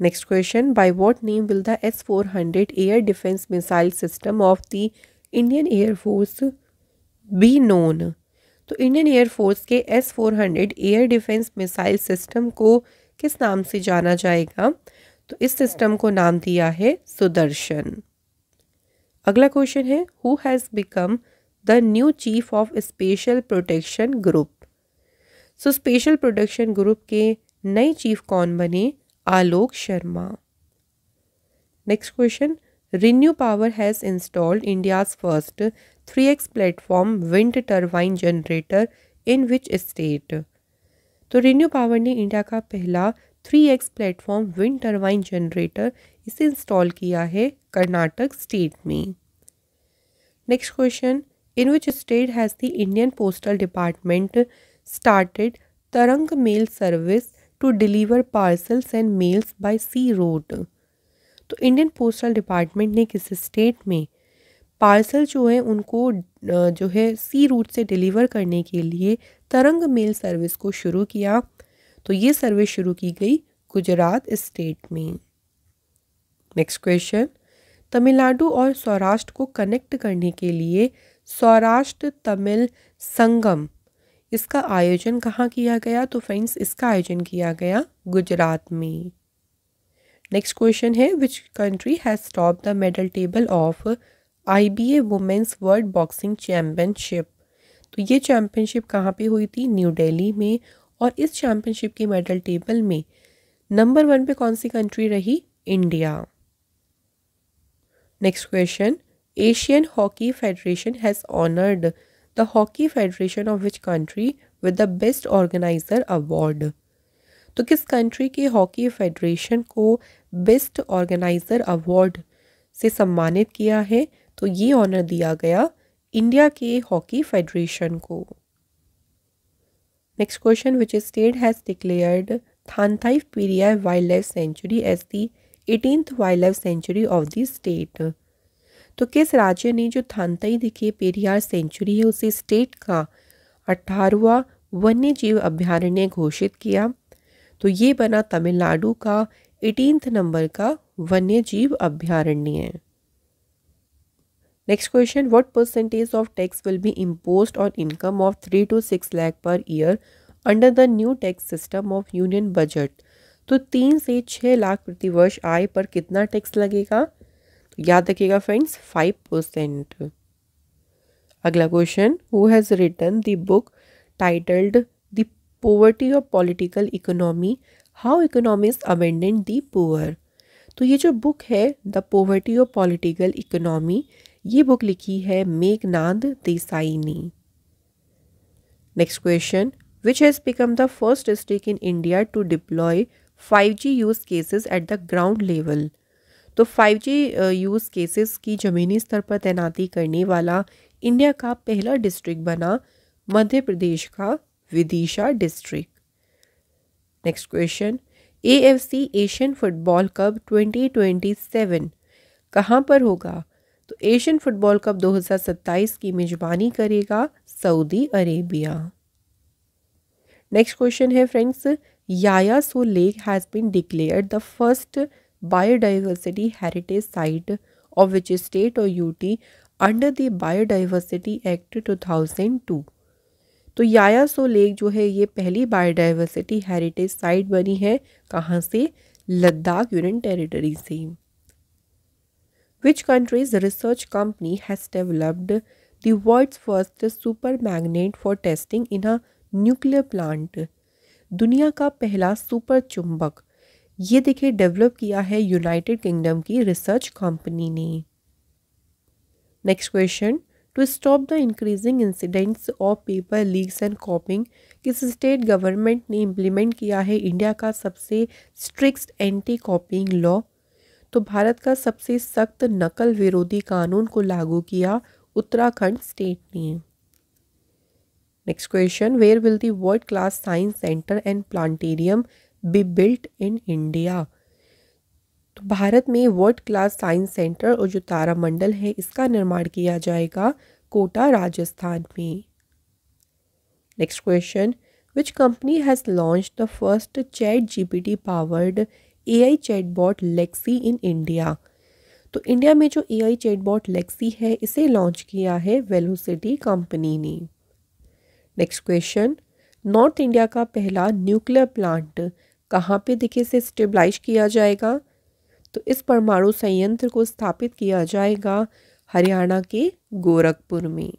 next question by what name will the S four hundred air defence missile system of the Indian air force be known तो इंडियन एयरफोर्स के S four hundred air defence missile system को किस नाम से जाना जाएगा तो इस सिस्टम को नाम दिया है सुदर्शन अगला क्वेश्चन है who has become the new chief of special protection group so special protection group के नए चीफ कौन बने Alok Sharma next question ReNew power has installed India's first three X platform wind turbine generator in which state तो ReNew power ने India का पहला three X platform wind turbine generator इसे install किया है कर्नाटक स्टेट में next question in which state has the Indian postal department started Tarang mail service to deliver parcels and mails by sea road तो Indian postal department ने किस state में parcel जो है उनको जो है सी रूट से डिलीवर करने के लिए तरंग मेल सर्विस को शुरू किया तो ये सर्विस शुरू की गई गुजरात स्टेट में नेक्स्ट क्वेश्चन तमिलनाडु और सौराष्ट्र को कनेक्ट करने के लिए सौराष्ट्र तमिल संगम इसका आयोजन कहाँ किया गया तो फ्रेंड्स इसका आयोजन किया गया गुजरात में नेक्स्ट क्वेश्चन है which country has stop the medal table of I B A women's world boxing championship तो ये चैम्पियनशिप कहाँ पे हुई थी न्यू दिल्ली में और इस चैम्पियनशिप की मेडल टेबल में नंबर वन पे कौन सी कंट्री रही India next question Asian hockey federation has honoured the hockey federation of which country with the best organiser award तो किस कंट्री के हॉकी फेडरेशन को बेस्ट ऑर्गेनाइज़र अवार्ड से सम्मानित किया है तो ये ऑनर दिया गया इंडिया के हॉकी फेडरेशन को next question which state has declared Thanthai Periyar wildlife sanctuary as the eighteenth wildlife sanctuary of the state तो किस राज्य ने जो थानताई दिखे पेरियार सेंचुरी है उसे स्टेट का अठारहवा वन्य जीव अभ्यारण्य घोषित किया तो ये बना तमिलनाडु का एटीनथ नंबर का वन्य जीव अभ्यारण्य next question what percentage of tax will be impose on income of three to six lakh per year under the new tax system of union budget तो तीन से छः लाख प्रतिवर्ष आय पर कितना टैक्स लगेगा तो याद रखिएगा फ्रेंड्स फाइव परसेंट अगला question who has written the book titled the poverty of political economy how economist abandoned the poor तो ये जो बुक है the poverty of political economy ये बुक लिखी है मेघनाथ देसाई ने next question which has become the first state in India to deploy 5G use cases at the ground level तो 5G use cases की ज़मीनी स्तर पर तैनाती करने वाला इंडिया का पहला डिस्ट्रिक्ट बना मध्य प्रदेश का Vidisha district next question A F C Asian football cup 2027 कहाँ पर होगा तो एशियन फुटबॉल कप 2027 की मेजबानी करेगा सऊदी अरेबिया नेक्स्ट क्वेश्चन है friends Yayaso lake has been declared the first biodiversity heritage site of which state और UT under the biodiversity act 2002. तो यायासो लेक जो है ये पहली बायोडाइवर्सिटी हेरिटेज साइट बनी है कहाँ से लद्दाख यूनियन टेरिटरी से which country's research company has developed the world first super magnet for testing in a nuclear plant दुनिया का पहला सुपर चुंबक ये देखिए डेवलप किया है यूनाइटेड किंगडम की रिसर्च कंपनी ने next question to stop the increasing incidents of paper leaks and copying किस स्टेट गवर्नमेंट ने इम्प्लीमेंट किया है इंडिया का सबसे स्ट्रिक्ट एंटी कॉपिंग लॉ तो भारत का सबसे सख्त नकल विरोधी कानून को लागू किया उत्तराखंड स्टेट ने next question where will the world class science centre and planetarium be built in India तो भारत में वर्ल्ड क्लास साइंस सेंटर और जो तारामंडल है इसका निर्माण किया जाएगा कोटा राजस्थान में next question which company has launch the first chat G T powered A I chatbot Lexi in India तो इंडिया में जो A I chatbot Lexi है इसे लॉन्च किया है वेलोसिटी कंपनी ने नेक्स्ट क्वेश्चन नॉर्थ इंडिया का पहला न्यूक्लियर प्लांट कहाँ पे देखिए इसे स्टेबलाइज किया जाएगा तो इस परमाणु संयंत्र को स्थापित किया जाएगा हरियाणा के गोरखपुर में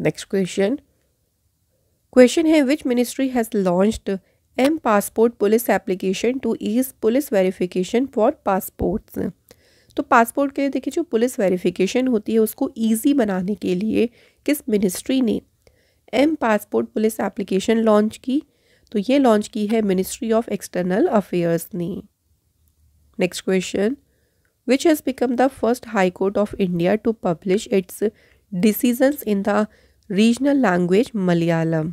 नेक्स्ट क्वेश्चन क्वेश्चन है which ministry has launched M passport police application to ease police verification for passports तो पासपोर्ट के लिए देखिए जो पुलिस वेरिफिकेशन होती है उसको ईजी बनाने के लिए किस मिनिस्ट्री ने M passport police application launch की तो ये लॉन्च की है मिनिस्ट्री ऑफ एक्सटर्नल अफेयर्स ने next question which has become the first high court of India to publish its decisions in the regional language Malayalam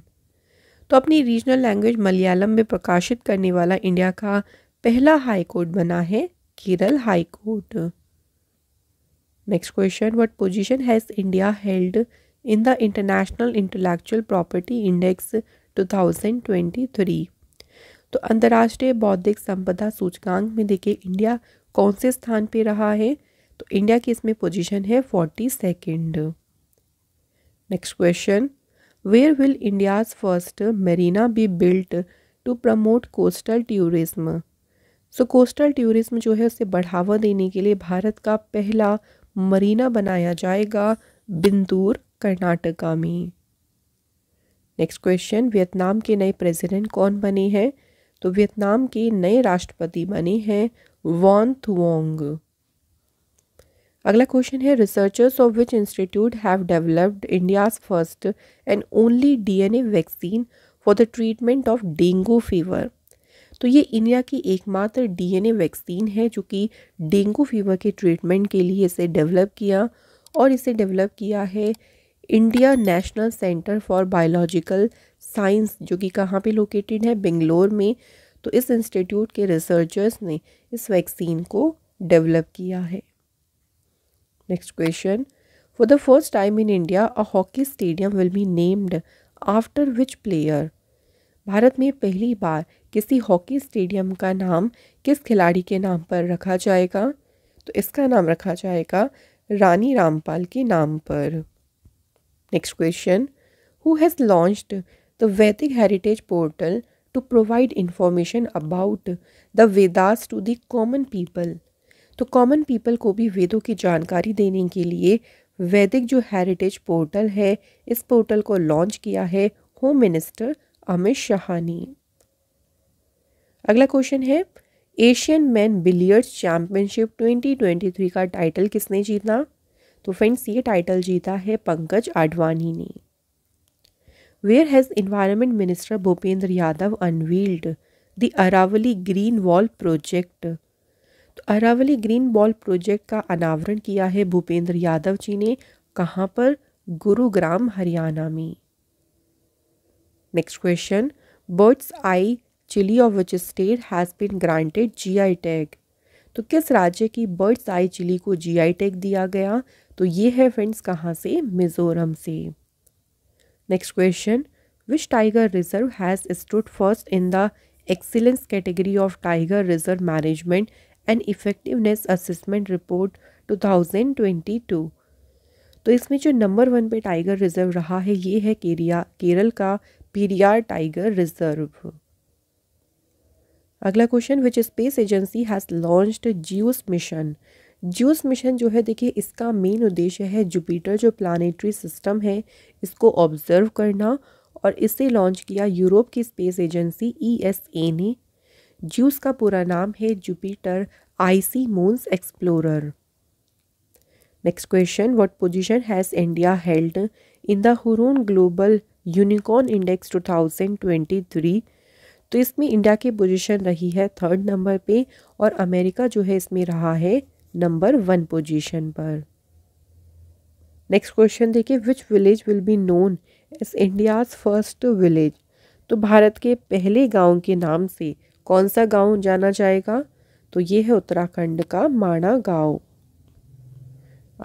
तो अपनी रीजनल लैंग्वेज मलयालम में प्रकाशित करने वाला इंडिया का पहला हाई कोर्ट बना है Kerala high court next question what position has India held in the international intellectual property index 2023 तो अंतर्राष्ट्रीय बौद्धिक संपदा सूचकांक में देखिए इंडिया कौन से स्थान पे रहा है तो इंडिया की इसमें पोजीशन है forty second next question where will India's first marina be built to promote coastal tourism so coastal tourism जो है उसे बढ़ावा देने के लिए भारत का पहला मरीना बनाया जाएगा बिंदूर कर्नाटका में नेक्स्ट क्वेश्चन वियतनाम के नए प्रेसिडेंट कौन बने हैं तो वियतनाम के नए राष्ट्रपति बने हैं वॉन थुओंग अगला क्वेश्चन है researchers of which institute have developed India's first and only DNA vaccine for the treatment of dengue fever तो ये इंडिया की एकमात्र डीएनए वैक्सीन है जो कि डेंगू फीवर के ट्रीटमेंट के लिए इसे डेवलप किया और इसे डेवलप किया है India national centre for biological science जो कि कहाँ पे लोकेटेड है बेंगलोर में तो इस इंस्टीट्यूट के रिसर्चर्स ने इस वैक्सीन को डेवलप किया है next question for the first time in India a hockey stadium will be named after which player Bharat में पहली बार किसी हॉकी स्टेडियम का नाम किस खिलाड़ी के नाम पर रखा जाएगा तो इसका नाम रखा जाएगा रानी रामपाल के नाम पर next question who has launched the Vedic heritage portal to provide information about the Vedas to the common people तो कॉमन पीपल को भी वेदों की जानकारी देने के लिए वैदिक जो हेरिटेज पोर्टल है इस पोर्टल को लॉन्च किया है होम मिनिस्टर अमित शाह ने अगला क्वेश्चन है एशियन मैन बिलियर्ड्स चैम्पियनशिप 2023 का टाइटल किसने जीतना तो फ्रेंड्स ये टाइटल जीता है पंकज आडवाणी ने where has environment minister Bhupender Yadav unveiled the Aravalli green wall project तो अरावली ग्रीन वॉल प्रोजेक्ट का अनावरण किया है भूपेंद्र यादव जी ने कहाँ पर गुरुग्राम हरियाणा में next question bird's eye chilli of which state has been granted GI tag तो किस राज्य की बर्ड्स आई चिली को जीआई टैग दिया गया तो ये है फ्रेंड्स कहाँ से मिज़ोरम से next question which tiger reserve has stood first in the tiger reserve management and effectiveness assessment report two thousand twenty two तो इसमें जो नंबर वन पे टाइगर रिजर्व रहा है ये है केरिया केरल का पीरियार टाइगर रिजर्व अगला question which space agency has launched JUICE mission JUICE mission जो है देखिए इसका मेन उद्देश्य है जुपिटर जो प्लानिटरी सिस्टम है इसको ऑब्जर्व करना और इसे लॉन्च किया यूरोप की space agency E S A ने ज्यूस का पूरा नाम है Jupiter icy moons explorer next question what position has India held in the Hurun global unicorn index three तो इसमें इंडिया की पोजीशन रही है थर्ड नंबर पे और अमेरिका जो है इसमें रहा है नंबर वन पोजीशन पर नेक्स्ट क्वेश्चन देखिए which village will be known as India's first village तो भारत के पहले गांव के नाम से कौन सा गांव जाना जाएगा तो ये है उत्तराखंड का माणा गांव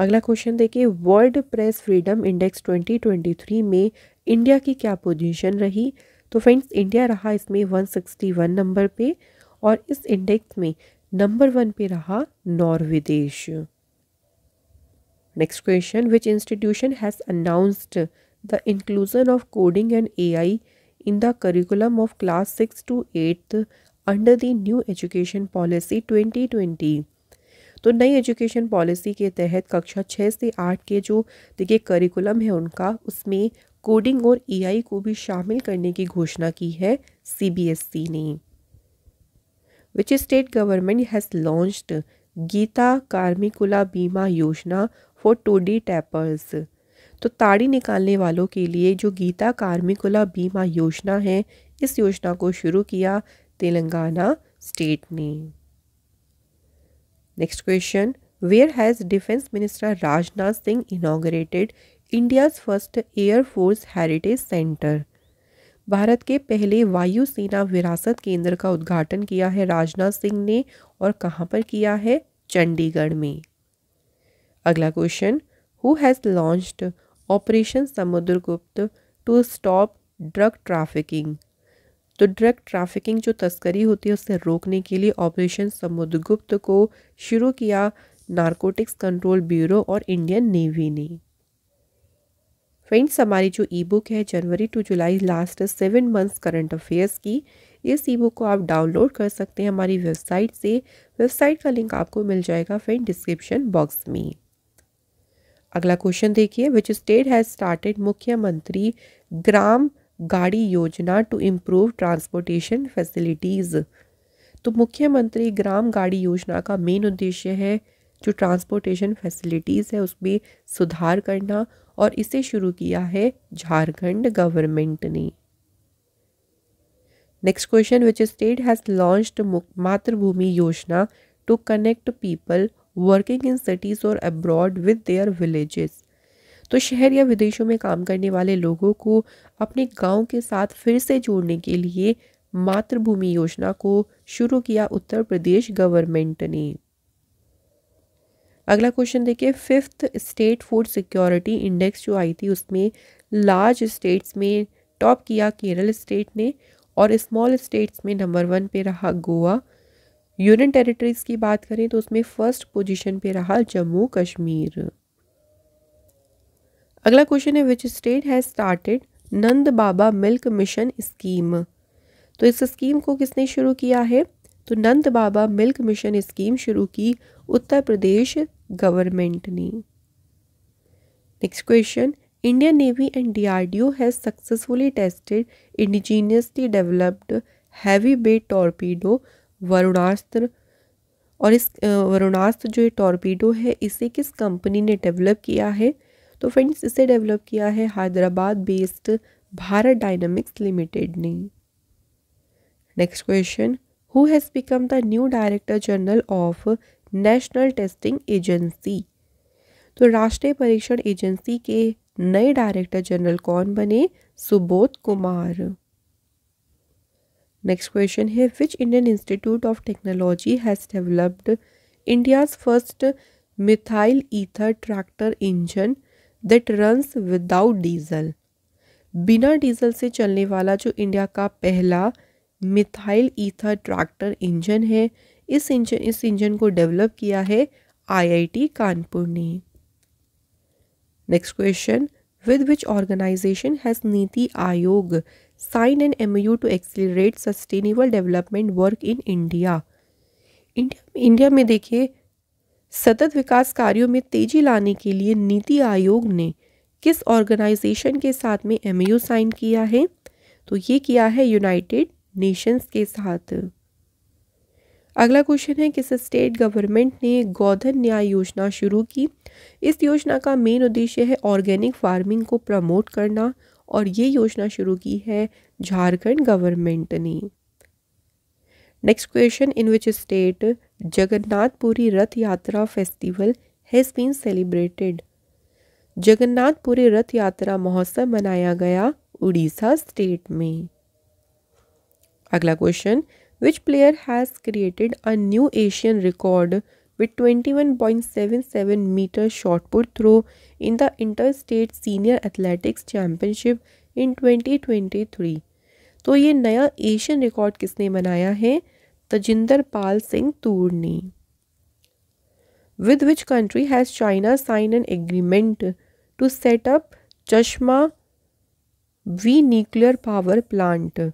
अगला क्वेश्चन देखिए वर्ल्ड प्रेस फ्रीडम इंडेक्स 2023 में इंडिया की क्या पोजीशन रही तो फ्रेंड्स इंडिया रहा इसमें 161 नंबर पे और इस इंडेक्स में नंबर वन पे रहा नॉर्वे देश next question which institution has announced the inclusion of coding and AI in the curriculum of class six to eighth under the new education policy twenty twenty तो नई education policy के तहत कक्षा छः से आठ के जो देखिए करिकुलम है उनका उसमें कोडिंग और एआई को भी शामिल करने की घोषणा की है सीबीएसई e ने which state government has launched Gita Karmikula Bima Yojana for टोडी tapers तो ताड़ी निकालने वालों के लिए जो गीता कार्मिकुला बीमा योजना है इस योजना को शुरू किया तेलंगाना स्टेट ने next question where has defence minister Rajnath Singh inaugurated India's first air force heritage centre Bharat के पहले वायुसेना विरासत केंद्र का उद्घाटन किया है राजनाथ सिंह ने और कहाँ पर किया है चंडीगढ़ में अगला question who has launched operation Samudragupta to stop drug trafficking तो ड्रग ट्रैफिकिंग जो तस्करी होती है उससे रोकने के लिए ऑपरेशन समुद्रगुप्त को शुरू किया नारकोटिक्स कंट्रोल ब्यूरो और इंडियन नेवी ने फ्रेंड्स हमारी जो ई बुक है January to July last seven months current affairs की इस ई बुक को आप डाउनलोड कर सकते हैं हमारी वेबसाइट से वेबसाइट का लिंक आपको मिल जाएगा फ्रेंड डिस्क्रिप्शन बॉक्स में अगला क्वेश्चन देखिए विच स्टेट हैज़ स्टार्टेड मुख्यमंत्री ग्राम गाड़ी योजना टू इम्प्रूव ट्रांसपोर्टेशन फैसिलिटीज़ तो मुख्यमंत्री ग्राम गाड़ी योजना का मेन उद्देश्य है जो ट्रांसपोर्टेशन फैसिलिटीज़ है उसमें सुधार करना और इसे शुरू किया है झारखंड गवर्नमेंट ने next question which state has launch Matribhumi Yojana to connect people working in cities और अब्रॉड विद देयर विलेजेस तो शहर या विदेशों में काम करने वाले लोगों को अपने गांव के साथ फिर से जोड़ने के लिए मातृभूमि योजना को शुरू किया उत्तर प्रदेश गवर्नमेंट ने अगला क्वेश्चन देखिए fifth state food security index जो आई थी उसमें लार्ज स्टेट्स में टॉप किया केरल स्टेट ने और स्मॉल स्टेट्स में नंबर वन पे रहा गोवा यूनियन टेरिटरीज़ की बात करें तो उसमें फर्स्ट पोजीशन पे रहा जम्मू कश्मीर अगला क्वेश्चन है which state has started Nand Baba milk mission scheme तो इस स्कीम को किसने शुरू किया है तो Nand Baba milk mission scheme शुरू की उत्तर प्रदेश ने next question Indian Navy and DRDO has successfully tested indigenously developed heavyweight torpedo Varunastra और इस वरुणास्त्र जो ये टॉर्पीडो है इसे किस कंपनी ने डेवलप किया है तो फ्रेंड्स इसे डेवलप किया है Hyderabad based Bharat dynamics limited ने next question who has become the new director general of national testing agency तो राष्ट्रीय परीक्षण एजेंसी के नए डायरेक्टर जनरल कौन बने सुबोध कुमार नेक्स्ट क्वेश्चन है which Indian institute of technology has developed India's first methyl ether tractor engine that runs without diesel बिना diesel से चलने वाला जो इंडिया का पहला मिथाइल ईथर ट्रैक्टर इंजन है इस इंजन इस इंजन को डेवलप किया है आईआईटी कानपुर ने next question with which organization has NITI Aayog sign an MOU to accelerate sustainable development work in India? India India में देखिए सतत विकास कार्यों में तेजी लाने के लिए नीति आयोग ने किस ऑर्गेनाइजेशन के साथ में एमयू साइन किया है तो ये किया है यूनाइटेड नेशंस के साथ अगला क्वेश्चन है किस स्टेट गवर्नमेंट ने गोधन न्याय योजना शुरू की इस योजना का मेन उद्देश्य है ऑर्गेनिक फार्मिंग को प्रमोट करना और ये योजना शुरू की है झारखंड गवर्नमेंट ने next question in which state Jagannathpuri Rath Yatra festival has been celebrated Jagannathpuri Rath Yatra महोत्सव मनाया गया उड़ीसा स्टेट में अगला question which player has created a new Asian record with 21.77 meter shot put throw in the Interstate Senior Athletics Championship in 2023. तो ये नया Asian record किसने बनाया है तजिंदर पाल सिंह तूर ने with which country has China sign an agreement to set up Chashma V nuclear power plant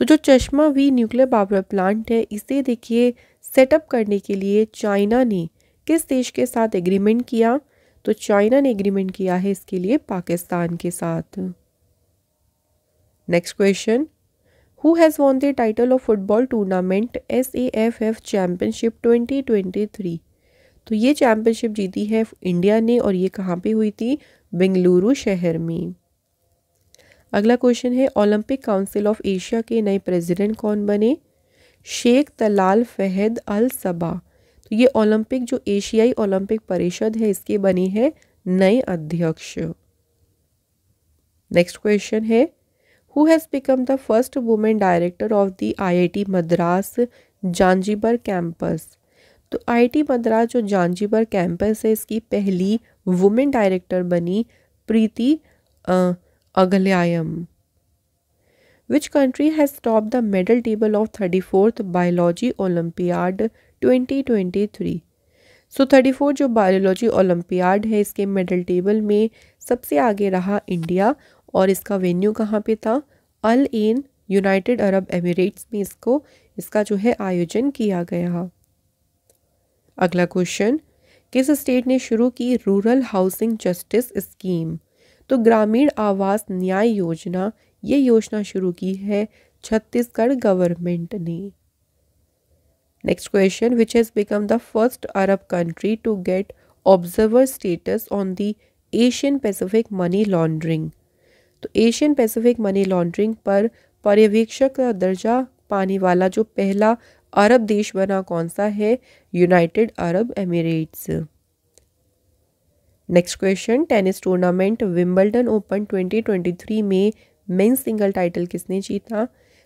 तो जो चश्मा वी न्यूक्लियर पावर प्लांट है इसे देखिए सेटअप करने के लिए चाइना ने किस देश के साथ एग्रीमेंट किया तो चाइना ने एग्रीमेंट किया है इसके लिए पाकिस्तान के साथ next question who has won the title of football tournament S A F F championship twenty twenty three तो ये चैम्पियनशिप जीती है इंडिया ने और ये कहाँ पे हुई थी बेंगलुरु शहर में अगला क्वेश्चन है ओलंपिक काउंसिल ऑफ एशिया के नए प्रेसिडेंट कौन बने शेख तलाल फहद अल सबा तो ये ओलंपिक जो एशियाई ओलंपिक परिषद है इसके बने हैं नए अध्यक्ष नेक्स्ट क्वेश्चन है who has become the first women director of the IIT Madras Zanzibar campus तो आईआईटी मद्रास जो जांजीबर कैंपस है इसकी पहली वुमेन डायरेक्टर बनी प्रीति आ, Agalayam. Which country has topped the medal table of 34th Biology Olympiad 2023? So thirty four जो biology olympiad है इसके मेडल टेबल में सबसे आगे रहा इंडिया और इसका वेन्यू कहाँ पे था अल इन यूनाइटेड अरब एमिरेट्स में इसको इसका जो है आयोजन किया गया अगला क्वेश्चन किस स्टेट ने शुरू की रूरल हाउसिंग जस्टिस स्कीम तो ग्रामीण आवास न्याय योजना ये योजना शुरू की है छत्तीसगढ़ गवर्नमेंट ने next question which has become the first Arab country to get observer status on the Asian Pacific money laundering तो एशियन पैसिफिक मनी लॉन्ड्रिंग पर पर्यवेक्षक का दर्जा पाने वाला जो पहला अरब देश बना कौन सा है United Arab Emirates next question tennis tournament Wimbledon open 2023 में मेन सिंगल टाइटल किसने जीता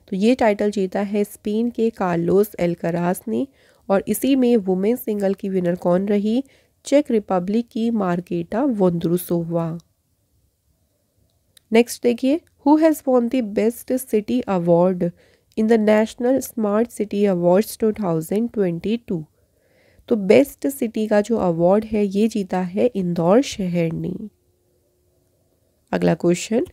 तो ये टाइटल जीता है स्पेन के कार्लोस एलकरास ने और इसी में वुमेन सिंगल की विनर कौन रही चेक रिपब्लिक की मार्केटा वोंद्रुसोवा नेक्स्ट देखिए who has won the best city award in the national smart city awards 2022 तो बेस्ट सिटी का जो अवार्ड है ये जीता है इंदौर शहर ने अगला question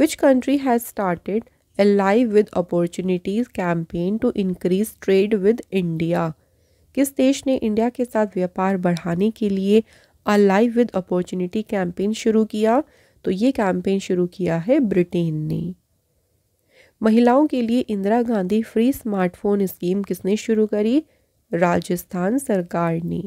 which country has started alive with opportunities campaign to increase trade with India किस देश ने इंडिया के साथ व्यापार बढ़ाने के लिए अलाइव विद अपॉर्चुनिटी कैंपेन शुरू किया तो ये कैंपेन शुरू किया है ब्रिटेन ने महिलाओं के लिए Indira Gandhi free smartphone scheme किसने शुरू करी राजस्थान सरकार ने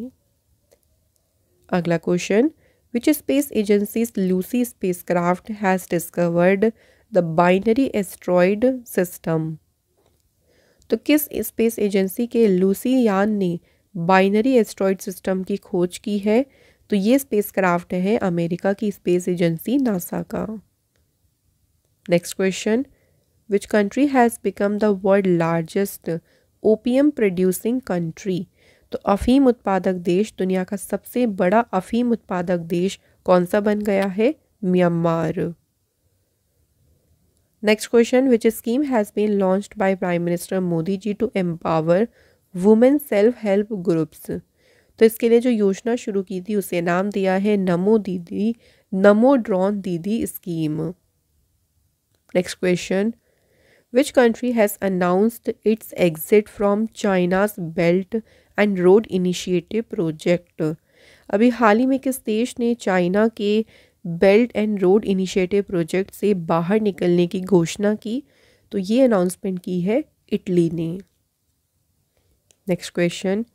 अगला question which space agency Lucy spacecraft has discovered the binary asteroid system तो किस स्पेस एजेंसी के लूसी यान ने बाइनरी एस्ट्रॉइड सिस्टम की खोज की है तो ये स्पेस क्राफ्ट है अमेरिका की स्पेस एजेंसी नासा का next question which country has become the world largest opium producing country तो अफ़ीम उत्पादक देश दुनिया का सबसे बड़ा अफ़ीम उत्पादक देश कौन सा बन गया है Myanmar next question which scheme has been launch by prime minister Modi ji to empower women self help groups तो इसके लिए जो योजना शुरू की थी उसे नाम दिया है नमो दीदी Namo drone Didi scheme next question which country has announced its exit from China's Belt and road initiative project अभी हाल ही में किस देश ने चाइना के belt and road initiative project से बाहर निकलने की घोषणा की तो ये अनाउंसमेंट की है इटली ने next question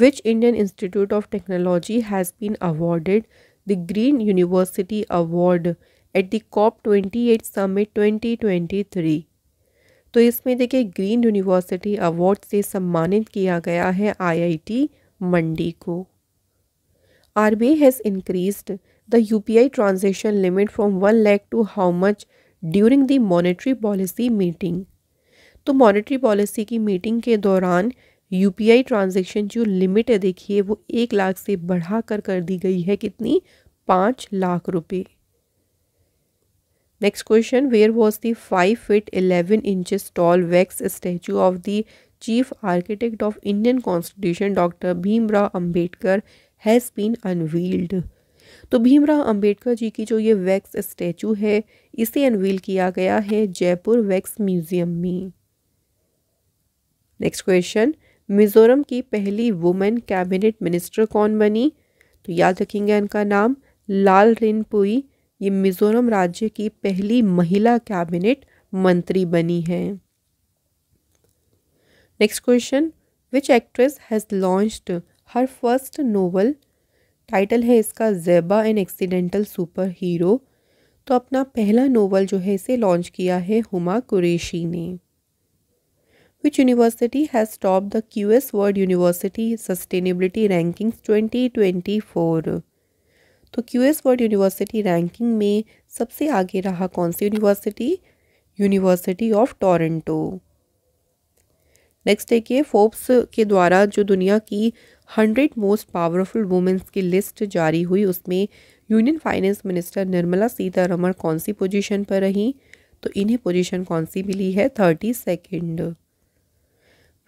which Indian institute of technology has been awarded the green university award at the COP twenty eight summit twenty twenty three तो इसमें देखिए ग्रीन यूनिवर्सिटी अवार्ड से सम्मानित किया गया है आईआईटी मंडी को RBI has increased the UPI transaction limit from one lakh to how much during the monetary policy meeting तो मॉनेटरी पॉलिसी की मीटिंग के दौरान यू पी आई ट्रांजेक्शन जो लिमिट है देखिए वो एक लाख से बढ़ा कर कर दी गई है कितनी पाँच लाख रुपये Next question Where was the 5 feet 11 inches tall wax statue of the chief architect of Indian Constitution Dr. Bhimrao Ambedkar has been unveiled तो भीमराव अंबेडकर जी की जो ये वैक्स स्टैचू है इसे अनवील किया गया है जयपुर वैक्स म्यूजियम में नेक्स्ट क्वेश्चन मिजोरम की पहली वुमेन कैबिनेट मिनिस्टर कौन बनी तो याद रखेंगे इनका नाम लाल रिनपुई ये मिज़ोरम राज्य की पहली महिला कैबिनेट मंत्री बनी है next question which actress has launched her first novel title है इसका जेबा एन एक्सीडेंटल सुपर हीरो तो अपना पहला नोवल जो है इसे लॉन्च किया है हुमा कुरेशी ने which university has top the QS world university sustainability rankings twenty twenty four तो Q S world university ranking में सबसे आगे रहा कौन सी university university of Toronto next देखिए फोर्ब्स के द्वारा जो दुनिया की हंड्रेड मोस्ट पावरफुल वुमेंस की लिस्ट जारी हुई उसमें union finance minister Nirmala Sitharaman कौन सी पोजीशन पर रहीं तो इन्हें पोजीशन कौन सी मिली है thirty second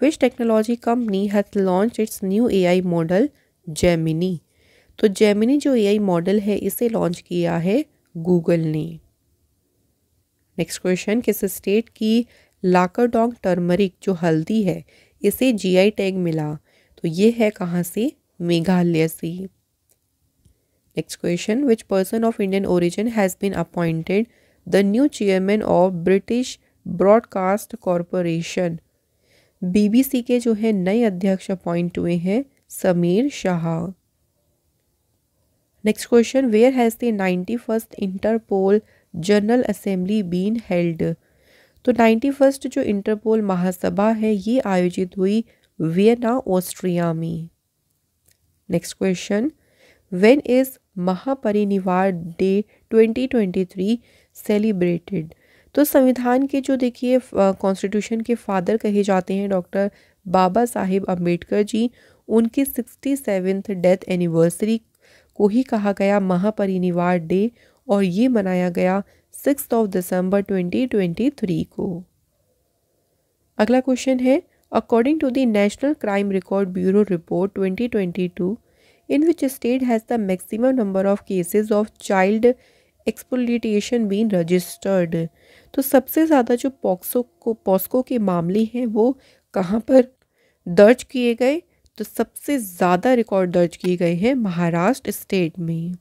which technology company has launch its new AI model Gemini तो जेमिनी जो एआई मॉडल है इसे लॉन्च किया है गूगल ने नेक्स्ट क्वेश्चन किस स्टेट की लाकरडोंग टर्मरिक जो हल्दी है इसे जीआई टैग मिला तो ये है कहाँ से मेघालय से next question which person of Indian origin has been appointed the new chairman of British Broadcast Corporation BBC के जो है नए अध्यक्ष अपॉइंट हुए हैं Sameer Shah question where has the ninety first Interpol general assembly been held तो नाइन्टी फर्स्ट जो Interpol महासभा है ये आयोजित हुई वियना ऑस्ट्रिया में next question when is Mahaparinirvan day 2023 celebrated तो संविधान के जो देखिए कॉन्स्टिट्यूशन के फादर कहे जाते हैं डॉक्टर बाबा साहेब अम्बेडकर जी उनकी सिक्सटी सेवेंथ डेथ एनिवर्सरी को ही कहा गया महापरिनिवार डे और ये मनाया गया सिक्स ऑफ दिसंबर 2023 को अगला क्वेश्चन है according to the National Crime Record Bureau report 2022 in which state has the maximum number of cases of child exploitation been registered तो सबसे ज़्यादा जो पॉक्सो को पॉस्को के मामले हैं वो कहाँ पर दर्ज किए गए तो सबसे ज़्यादा रिकॉर्ड दर्ज किए गए हैं महाराष्ट्र स्टेट में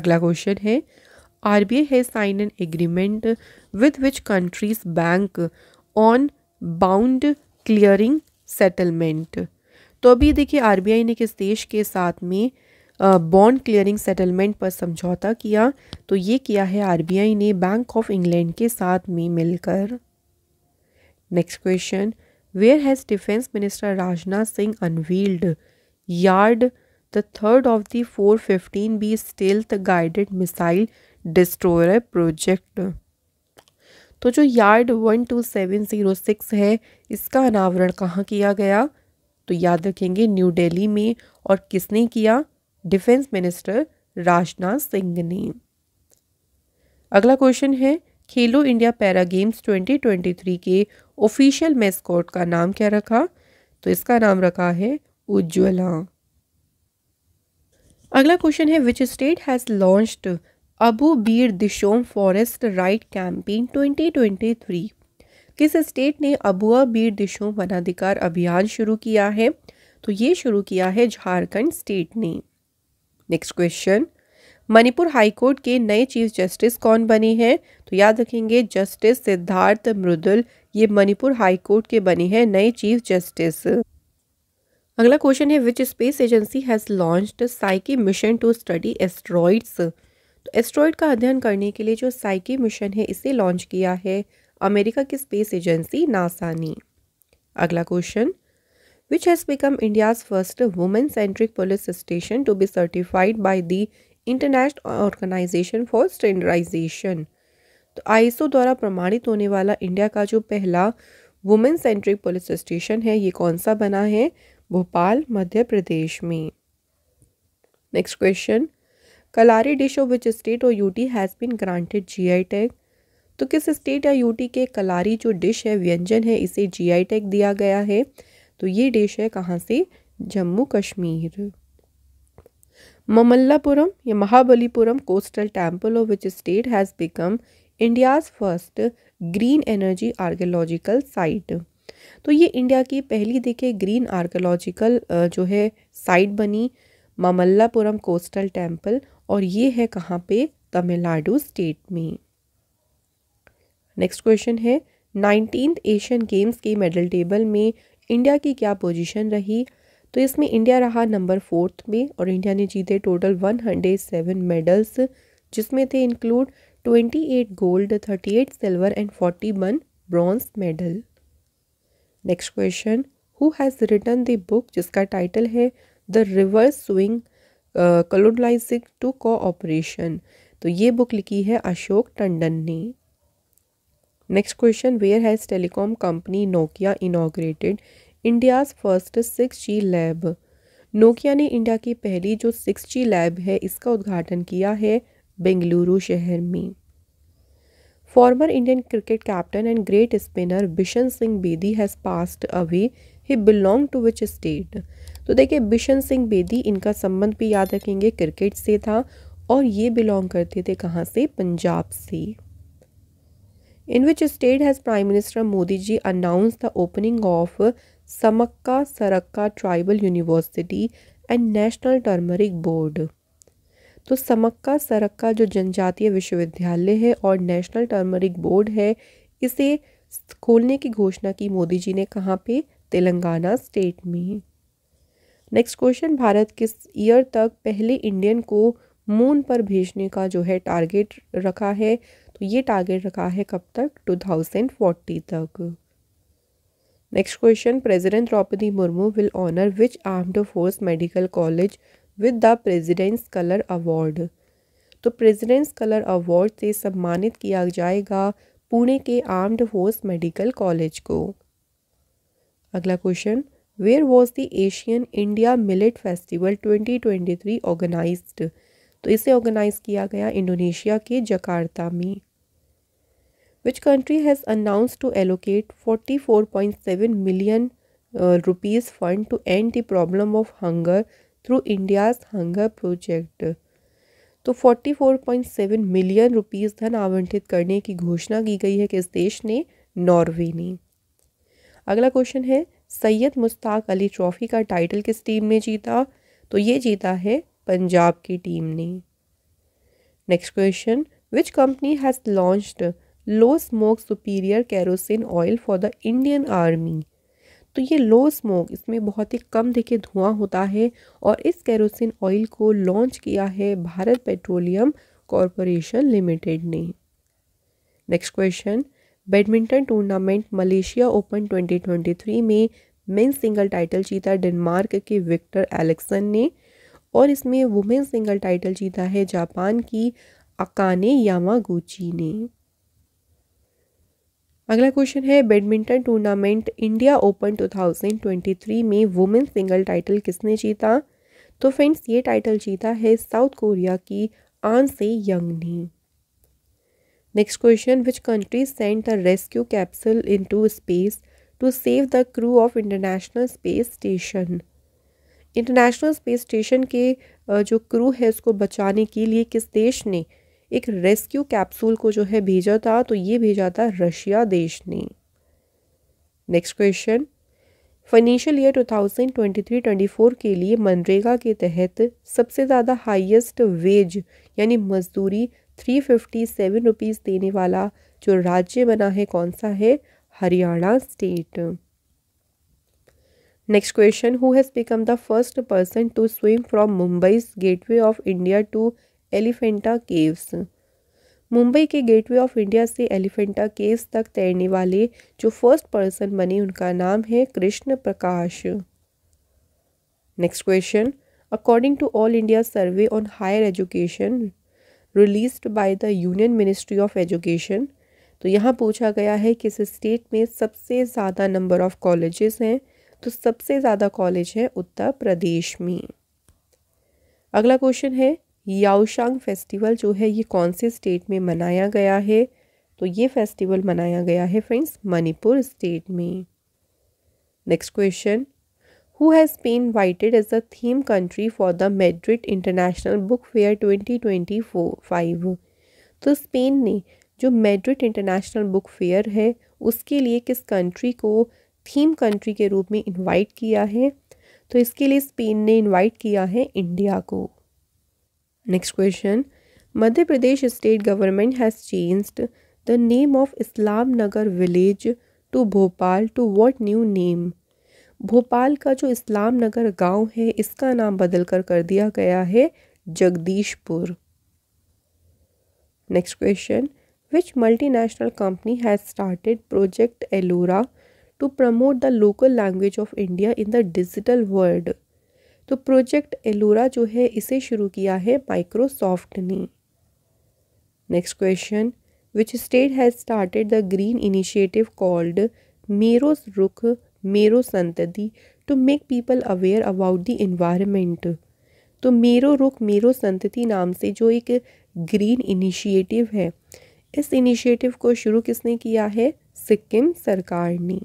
अगला क्वेश्चन है आर बी आई है sign an agreement with which countries bank on bound clearing settlement तो अभी देखिए आरबीआई ने किस देश के साथ में बॉन्ड क्लियरिंग सेटलमेंट पर समझौता किया तो ये किया है आरबीआई ने बैंक ऑफ इंग्लैंड के साथ में मिलकर next question Where has Defense Minister Rajnath Singh unveiled yard the third of the 415B stealth guided missile destroyer project? तो जो yard one two seven zero six है इसका अनावरण कहाँ किया गया तो याद रखेंगे न्यू दिल्ली में और किसने किया डिफेंस मिनिस्टर राजनाथ सिंह ने अगला क्वेश्चन है खेलो इंडिया पैरा गेम्स 2023 के ऑफिशियल मेस्कॉट का नाम क्या रखा तो इसका नाम रखा है उज्ज्वला अगला क्वेश्चन है which state has launched Abu Bir Dishom forest right campaign 2023 किस स्टेट ने अबुआ बीर दिशोम वनाधिकार अभियान शुरू किया है तो ये शुरू किया है झारखंड स्टेट ने नेक्स्ट क्वेश्चन मणिपुर हाईकोर्ट के नए चीफ जस्टिस कौन बने हैं तो याद रखेंगे जस्टिस सिद्धार्थ मृदुल ये मणिपुर हाईकोर्ट के बने हैं नए चीफ जस्टिस अगला क्वेश्चन है which space agency has launch Psyche mission to study asteroids तो एस्ट्रॉइड का अध्ययन करने के लिए जो साइकी मिशन है इसे लॉन्च किया है अमेरिका की स्पेस एजेंसी नासा ने अगला question which has become India's first women centric police station to be certified by the International Organization for Standardization तो आईएसओ द्वारा प्रमाणित होने वाला इंडिया का जो पहला वुमेन सेंट्रिक पुलिस स्टेशन है ये कौन सा बना है भोपाल मध्य प्रदेश में next question Kalari dish of which state और UT has been granted I tag तो किस स्टेट या यूटी के कलारी जो डिश है व्यंजन है इसे जी आई टैग दिया गया है तो ये डिश है कहाँ से Jammu Kashmir Mamallapuram, Mahabalipuram coastal temple of which state has become India's first green energy archaeological site तो ये इंडिया की पहली देखे ग्रीन आर्कोलॉजिकल जो है साइट बनी ममल्लापुरम कोस्टल टेम्पल और ये है कहाँ पे तमिलनाडु स्टेट में नेक्स्ट क्वेश्चन है नाइनटीन एशियन गेम्स के मेडल टेबल में इंडिया की क्या पोजीशन रही तो इसमें इंडिया रहा नंबर फोर्थ में और इंडिया ने जीते total one hundred seven medals जिसमें थे include twenty eight gold thirty eight silver and forty one bronze medal next question who has written the book जिसका टाइटल है the reverse swing colonializing to cooperation तो ये book लिखी है अशोक टंडन ने next question where has telecom company Nokia inaugurated India's first six G lab Nokia ने India की पहली जो सिक्स जी लैब है इसका उद्घाटन किया है बेंगलुरु शहर में former Indian cricket captain and great spinner Bishan Singh Bedi has passed away he belong to which state तो देखिए बिशन सिंह बेदी इनका संबंध भी याद रखेंगे क्रिकेट से था और ये बिलोंग करते थे कहाँ से पंजाब से in which state has prime minister Modi ji announce the opening of Sammakka Sarakka tribal university and national turmeric board तो समक्का सरक्का जो जनजातीय विश्वविद्यालय है और नेशनल टर्मरिक बोर्ड है इसे खोलने की घोषणा की मोदी जी ने कहाँ पे तेलंगाना स्टेट में नेक्स्ट क्वेश्चन भारत किस ईयर तक पहले इंडियन को मून पर भेजने का जो है टारगेट रखा है तो ये टारगेट रखा है कब तक 2040 तक next question president Droupadi Murmu will honour which armed force medical college with the President's colour award तो प्रेसिडेंट्स कलर अवार्ड से सम्मानित किया जाएगा पुणे के आर्म्ड फोर्स मेडिकल कॉलेज को अगला question where was the Asian India millet festival 2023 organise तो इसे ऑर्गेनाइज किया गया इंडोनेशिया के जकार्ता में which country has announced to allocate 44.7 million uh, rupees fund to end the problem of hunger through India's hunger project तो 44.7 million rupees धन आवंटित करने की घोषणा की गई है किस देश ने नॉर्वे ने अगला क्वेश्चन है सैयद मुश्ताक अली ट्रॉफी का टाइटल किस टीम ने जीता तो ये जीता है पंजाब की टीम ने next question which company has launched low smoke superior kerosene oil for the Indian army तो ये लो स्मोक इसमें बहुत ही कम देखे धुआं होता है और इस कैरोसिन ऑयल को लॉन्च किया है भारत पेट्रोलियम कॉरपोरेशन लिमिटेड ने next question badminton tournament Malaysia open 2023 में मेन सिंगल टाइटल जीता डेनमार्क के विक्टर एलेक्सन ने और इसमें वुमेन सिंगल टाइटल जीता है जापान की अकाने यामागुची ने अगला क्वेश्चन है बैडमिंटन टूर्नामेंट इंडिया ओपन 2023 में वुमेन सिंगल टाइटल किसने जीता तो फ्रेंड्स ये टाइटल जीता है साउथ कोरिया की आन से यंग ने next question which country send the rescue capsule into space to save the crew of International Space Station International Space Station के जो क्रू है उसको बचाने के लिए किस देश ने एक रेस्क्यू कैप्सूल को जो है भेजा था तो ये भेजा था रशिया देश ने नेक्स्ट क्वेश्चन फाइनेंशियल ईयर 2023-24 के लिए मनरेगा के तहत सबसे ज़्यादा हाईएस्ट वेज यानी मजदूरी थ्री फिफ्टी सेवन रुपीज़ देने वाला जो राज्य बना है कौन सा है Haryana state next question who has become the first person to swim from Mumbai gateway of India to Elephanta caves Mumbai के गेटवे ऑफ इंडिया से एलिफेंटा केव्स तक तैरने वाले जो फर्स्ट पर्सन बने उनका नाम है Krishna Prakash next question according to All India survey on higher education released by the union ministry of education तो यहाँ पूछा गया है कि इस स्टेट में सबसे ज़्यादा नंबर ऑफ़ कॉलेजेस हैं तो सबसे ज़्यादा कॉलेज है उत्तर प्रदेश में अगला क्वेश्चन है याओशांग फेस्टिवल जो है ये कौन से स्टेट में मनाया गया है तो ये फेस्टिवल मनाया गया है फ्रेंड्स मणिपुर स्टेट में next question who has been invited as a theme country for the Madrid international book fair twenty twenty four five तो स्पेन ने जो मेड्रिड इंटरनेशनल बुक फेयर है उसके लिए किस कंट्री को थीम कंट्री के रूप में इन्वाइट किया है तो इसके लिए स्पेन ने इन्वाइट किया है इंडिया को next question Madhya Pradesh state government has changed the name of Islam Nagar village to Bhopal to what new name Bhopal का जो इस्लाम नगर गांव है इसका नाम बदल कर दिया गया है Jagdishpur next question which multinational company has started project Ellora to promote the local language of India in the digital world तो प्रोजेक्ट एलोरा जो है इसे शुरू किया है माइक्रोसॉफ्ट ने next question which state has started the green initiative called Mero Rukh Mero Santati to make people aware about the environment तो मेरो रुख मेरो संतति नाम से जो एक ग्रीन इनिशिएटिव है इस इनिशिएटिव को शुरू किसने किया है सिक्किम सरकार ने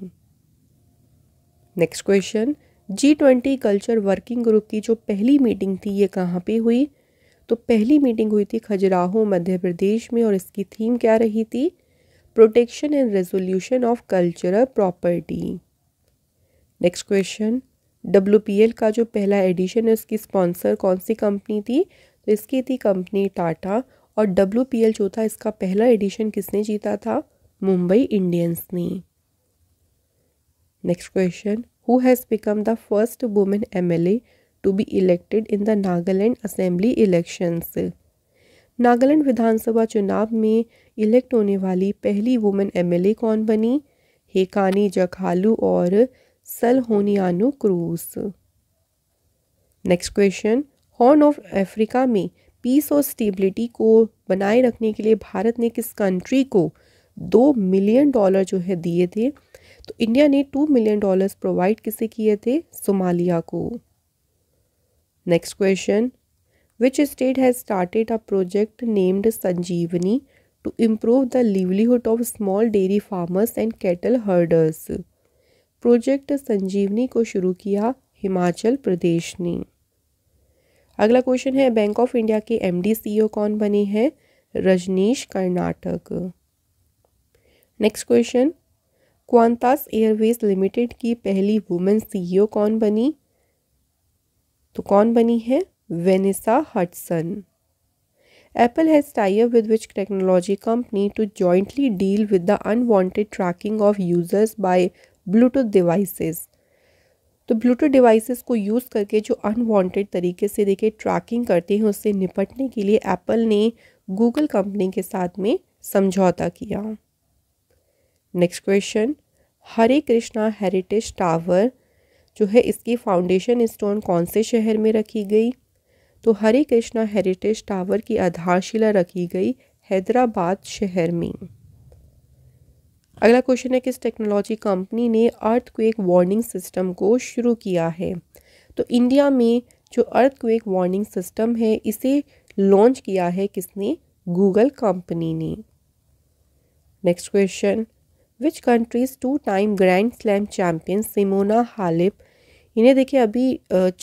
next question G twenty culture working group की जो पहली मीटिंग थी ये कहाँ पे हुई तो पहली मीटिंग हुई थी खजुराहो मध्य प्रदेश में और इसकी थीम क्या रही थी protection and resolution of cultural property next question W का जो पहला एडिशन है उसकी स्पॉन्सर कौन सी कंपनी थी तो इसकी थी कंपनी टाटा और डब्ल्यू जो था इसका पहला एडिशन किसने जीता था मुंबई इंडियंस ने next question who has become the first woman MLA to be elected in the Nagaland Assembly elections. Nagaland विधानसभा चुनाव में इलेक्ट होने वाली पहली वुमेन एमएलए कौन बनी हेकानी जखालू और Salhoutuonuo Kruse next question Horn of Africa में पीस और स्टेबिलिटी को बनाए रखने के लिए भारत ने किस कंट्री को दो मिलियन डॉलर जो है दिए थे तो इंडिया ने टू मिलियन डॉलर्स प्रोवाइड किसे किए थे सोमालिया को next question which state has started a project named Sanjeevani to improve the livelihood of small dairy farmers and cattle herders project Sanjeevani को शुरू किया हिमाचल प्रदेश ने अगला क्वेश्चन है बैंक ऑफ इंडिया के एमडी सीईओ e कौन बने हैं Rajneesh Karnatak next question Qantas airways limited की पहली वुमेन सीईओ कौन बनी तो कौन बनी है Vanessa Hudson Apple has tie with which technology company to jointly deal with the unwanted tracking of users by Bluetooth devices तो ब्लूटूथ डिवाइसेस को यूज़ करके जो अनवांटेड तरीके से देखे ट्रैकिंग करते हैं उससे निपटने के लिए एप्पल ने गूगल कंपनी के साथ में समझौता किया next question Hare Krishna heritage tower जो है इसकी फाउंडेशन स्टोन कौन से शहर में रखी गई तो हरे कृष्णा हेरिटेज टावर की आधारशिला रखी गई हैदराबाद शहर में अगला क्वेश्चन है किस टेक्नोलॉजी कंपनी ने अर्थ क्वेक वार्निंग सिस्टम को शुरू किया है तो इंडिया में जो अर्थ क्वेक वार्निंग सिस्टम है इसे लॉन्च किया है किसने गूगल कंपनी ने next question which countries two time grand slam champion Simona Halep इन्हें देखिए अभी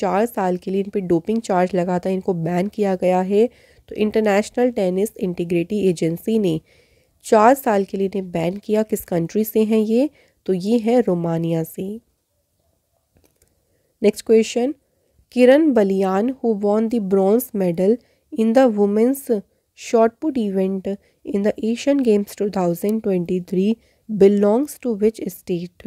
चार साल के लिए इन पर डोपिंग चार्ज लगा था इनको बैन किया गया है तो इंटरनेशनल टेनिस इंटीग्रिटी एजेंसी ने चार साल के लिए इन्हें बैन किया किस कंट्री से हैं ये तो ये है रोमानिया से next question Kiran Baliyan who won the bronze medal in the women's shotput event in the Asian games 2023 belongs to which state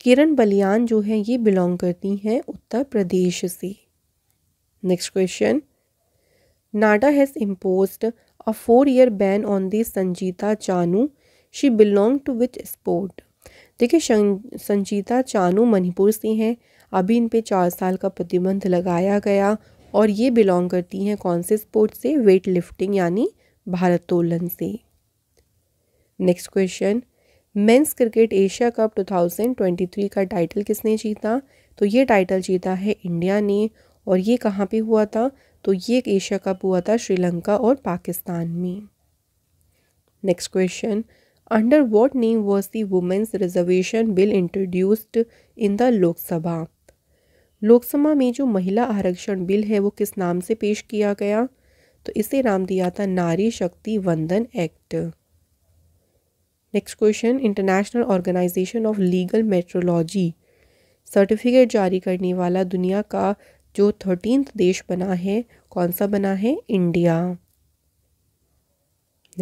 Kiran Baliyan जो है ये बिलोंग करती हैं उत्तर प्रदेश से next question NADA has impose a four year ban on the Sanjita Chanu she belong to which sport देखिए संजीता चानू मणिपुर से हैं अभी इन पे चार साल का प्रतिबंध लगाया गया और ये बिलोंग करती हैं कौन से स्पोर्ट से वेट लिफ्टिंग यानी भारतोलन से next question men's cricket Asia cup 2023 का टाइटल किसने जीता तो ये टाइटल जीता है इंडिया ने और ये कहाँ पे हुआ था तो ये एक एशिया कप हुआ था श्रीलंका और पाकिस्तान में next question under what name was the women's reservation bill introduced in the Lok Sabha Lok Sabha में जो महिला आरक्षण बिल है वो किस नाम से पेश किया गया तो इसे नाम दिया था Nari Shakti Vandan act next question international organization of legal metrology certificate जारी करने वाला दुनिया का जो थर्टीन देश बना है कौन सा बना है India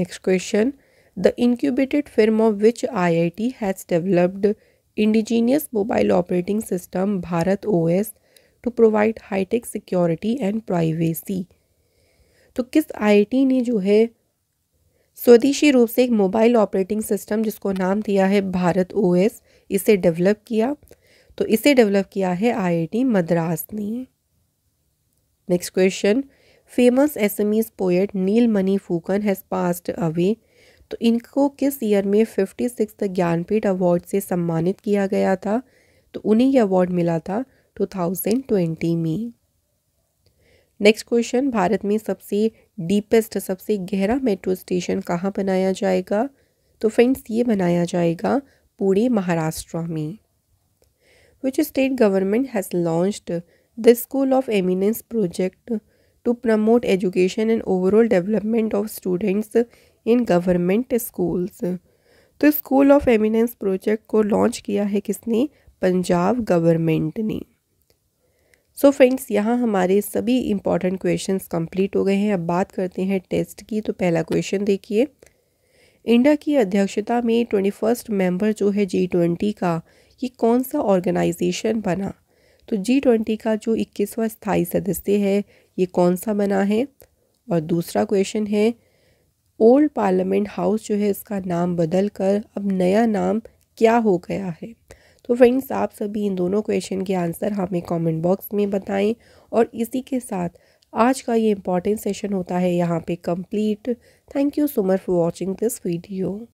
next question the incubated film of which I I T has developed indigenous mobile operating system Bharat O S to provide hi tech security and privacy तो किस आई आई टी ने जो है स्वदेशी रूप से एक मोबाइल ऑपरेटिंग सिस्टम जिसको नाम दिया है भारत ओएस इसे डेवलप किया तो इसे डेवलप किया है आईआईटी मद्रास ने next question famous Assamese poet Nilmani Phookan has passed away तो इनको किस ईयर में फिफ्टी सिक्स ज्ञानपीठ अवार्ड से सम्मानित किया गया था तो उन्हें यह अवार्ड मिला था टू में नेक्स्ट क्वेश्चन भारत में सबसे डीपेस्ट सबसे गहरा मेट्रो स्टेशन कहाँ बनाया जाएगा तो फ्रेंड्स ये बनाया जाएगा पूरे महाराष्ट्र में which state government has launch the school of eminence project to promote education and overall development of students in government schools तो स्कूल ऑफ एमिनेंस प्रोजेक्ट को लॉन्च किया है किसने पंजाब गवर्नमेंट ने सो फ्रेंड्स यहाँ हमारे सभी इम्पॉर्टेंट क्वेश्चंस कंप्लीट हो गए हैं अब बात करते हैं टेस्ट की तो पहला क्वेश्चन देखिए इंडिया की अध्यक्षता में ट्वेंटी फर्स्ट मेम्बर जो है जी ट्वेंटी का ये कौन सा ऑर्गेनाइजेशन बना तो जी ट्वेंटी का जो इक्कीसवा स्थायी सदस्य है ये कौन सा बना है और दूसरा क्वेश्चन है ओल्ड पार्लियामेंट हाउस जो है इसका नाम बदल कर अब नया नाम क्या हो गया है तो फ्रेंड्स आप सभी इन दोनों क्वेश्चन के आंसर हमें कमेंट बॉक्स में बताएं और इसी के साथ आज का ये इम्पॉर्टेंट सेशन होता है यहाँ पे complete thank you so much for watching this video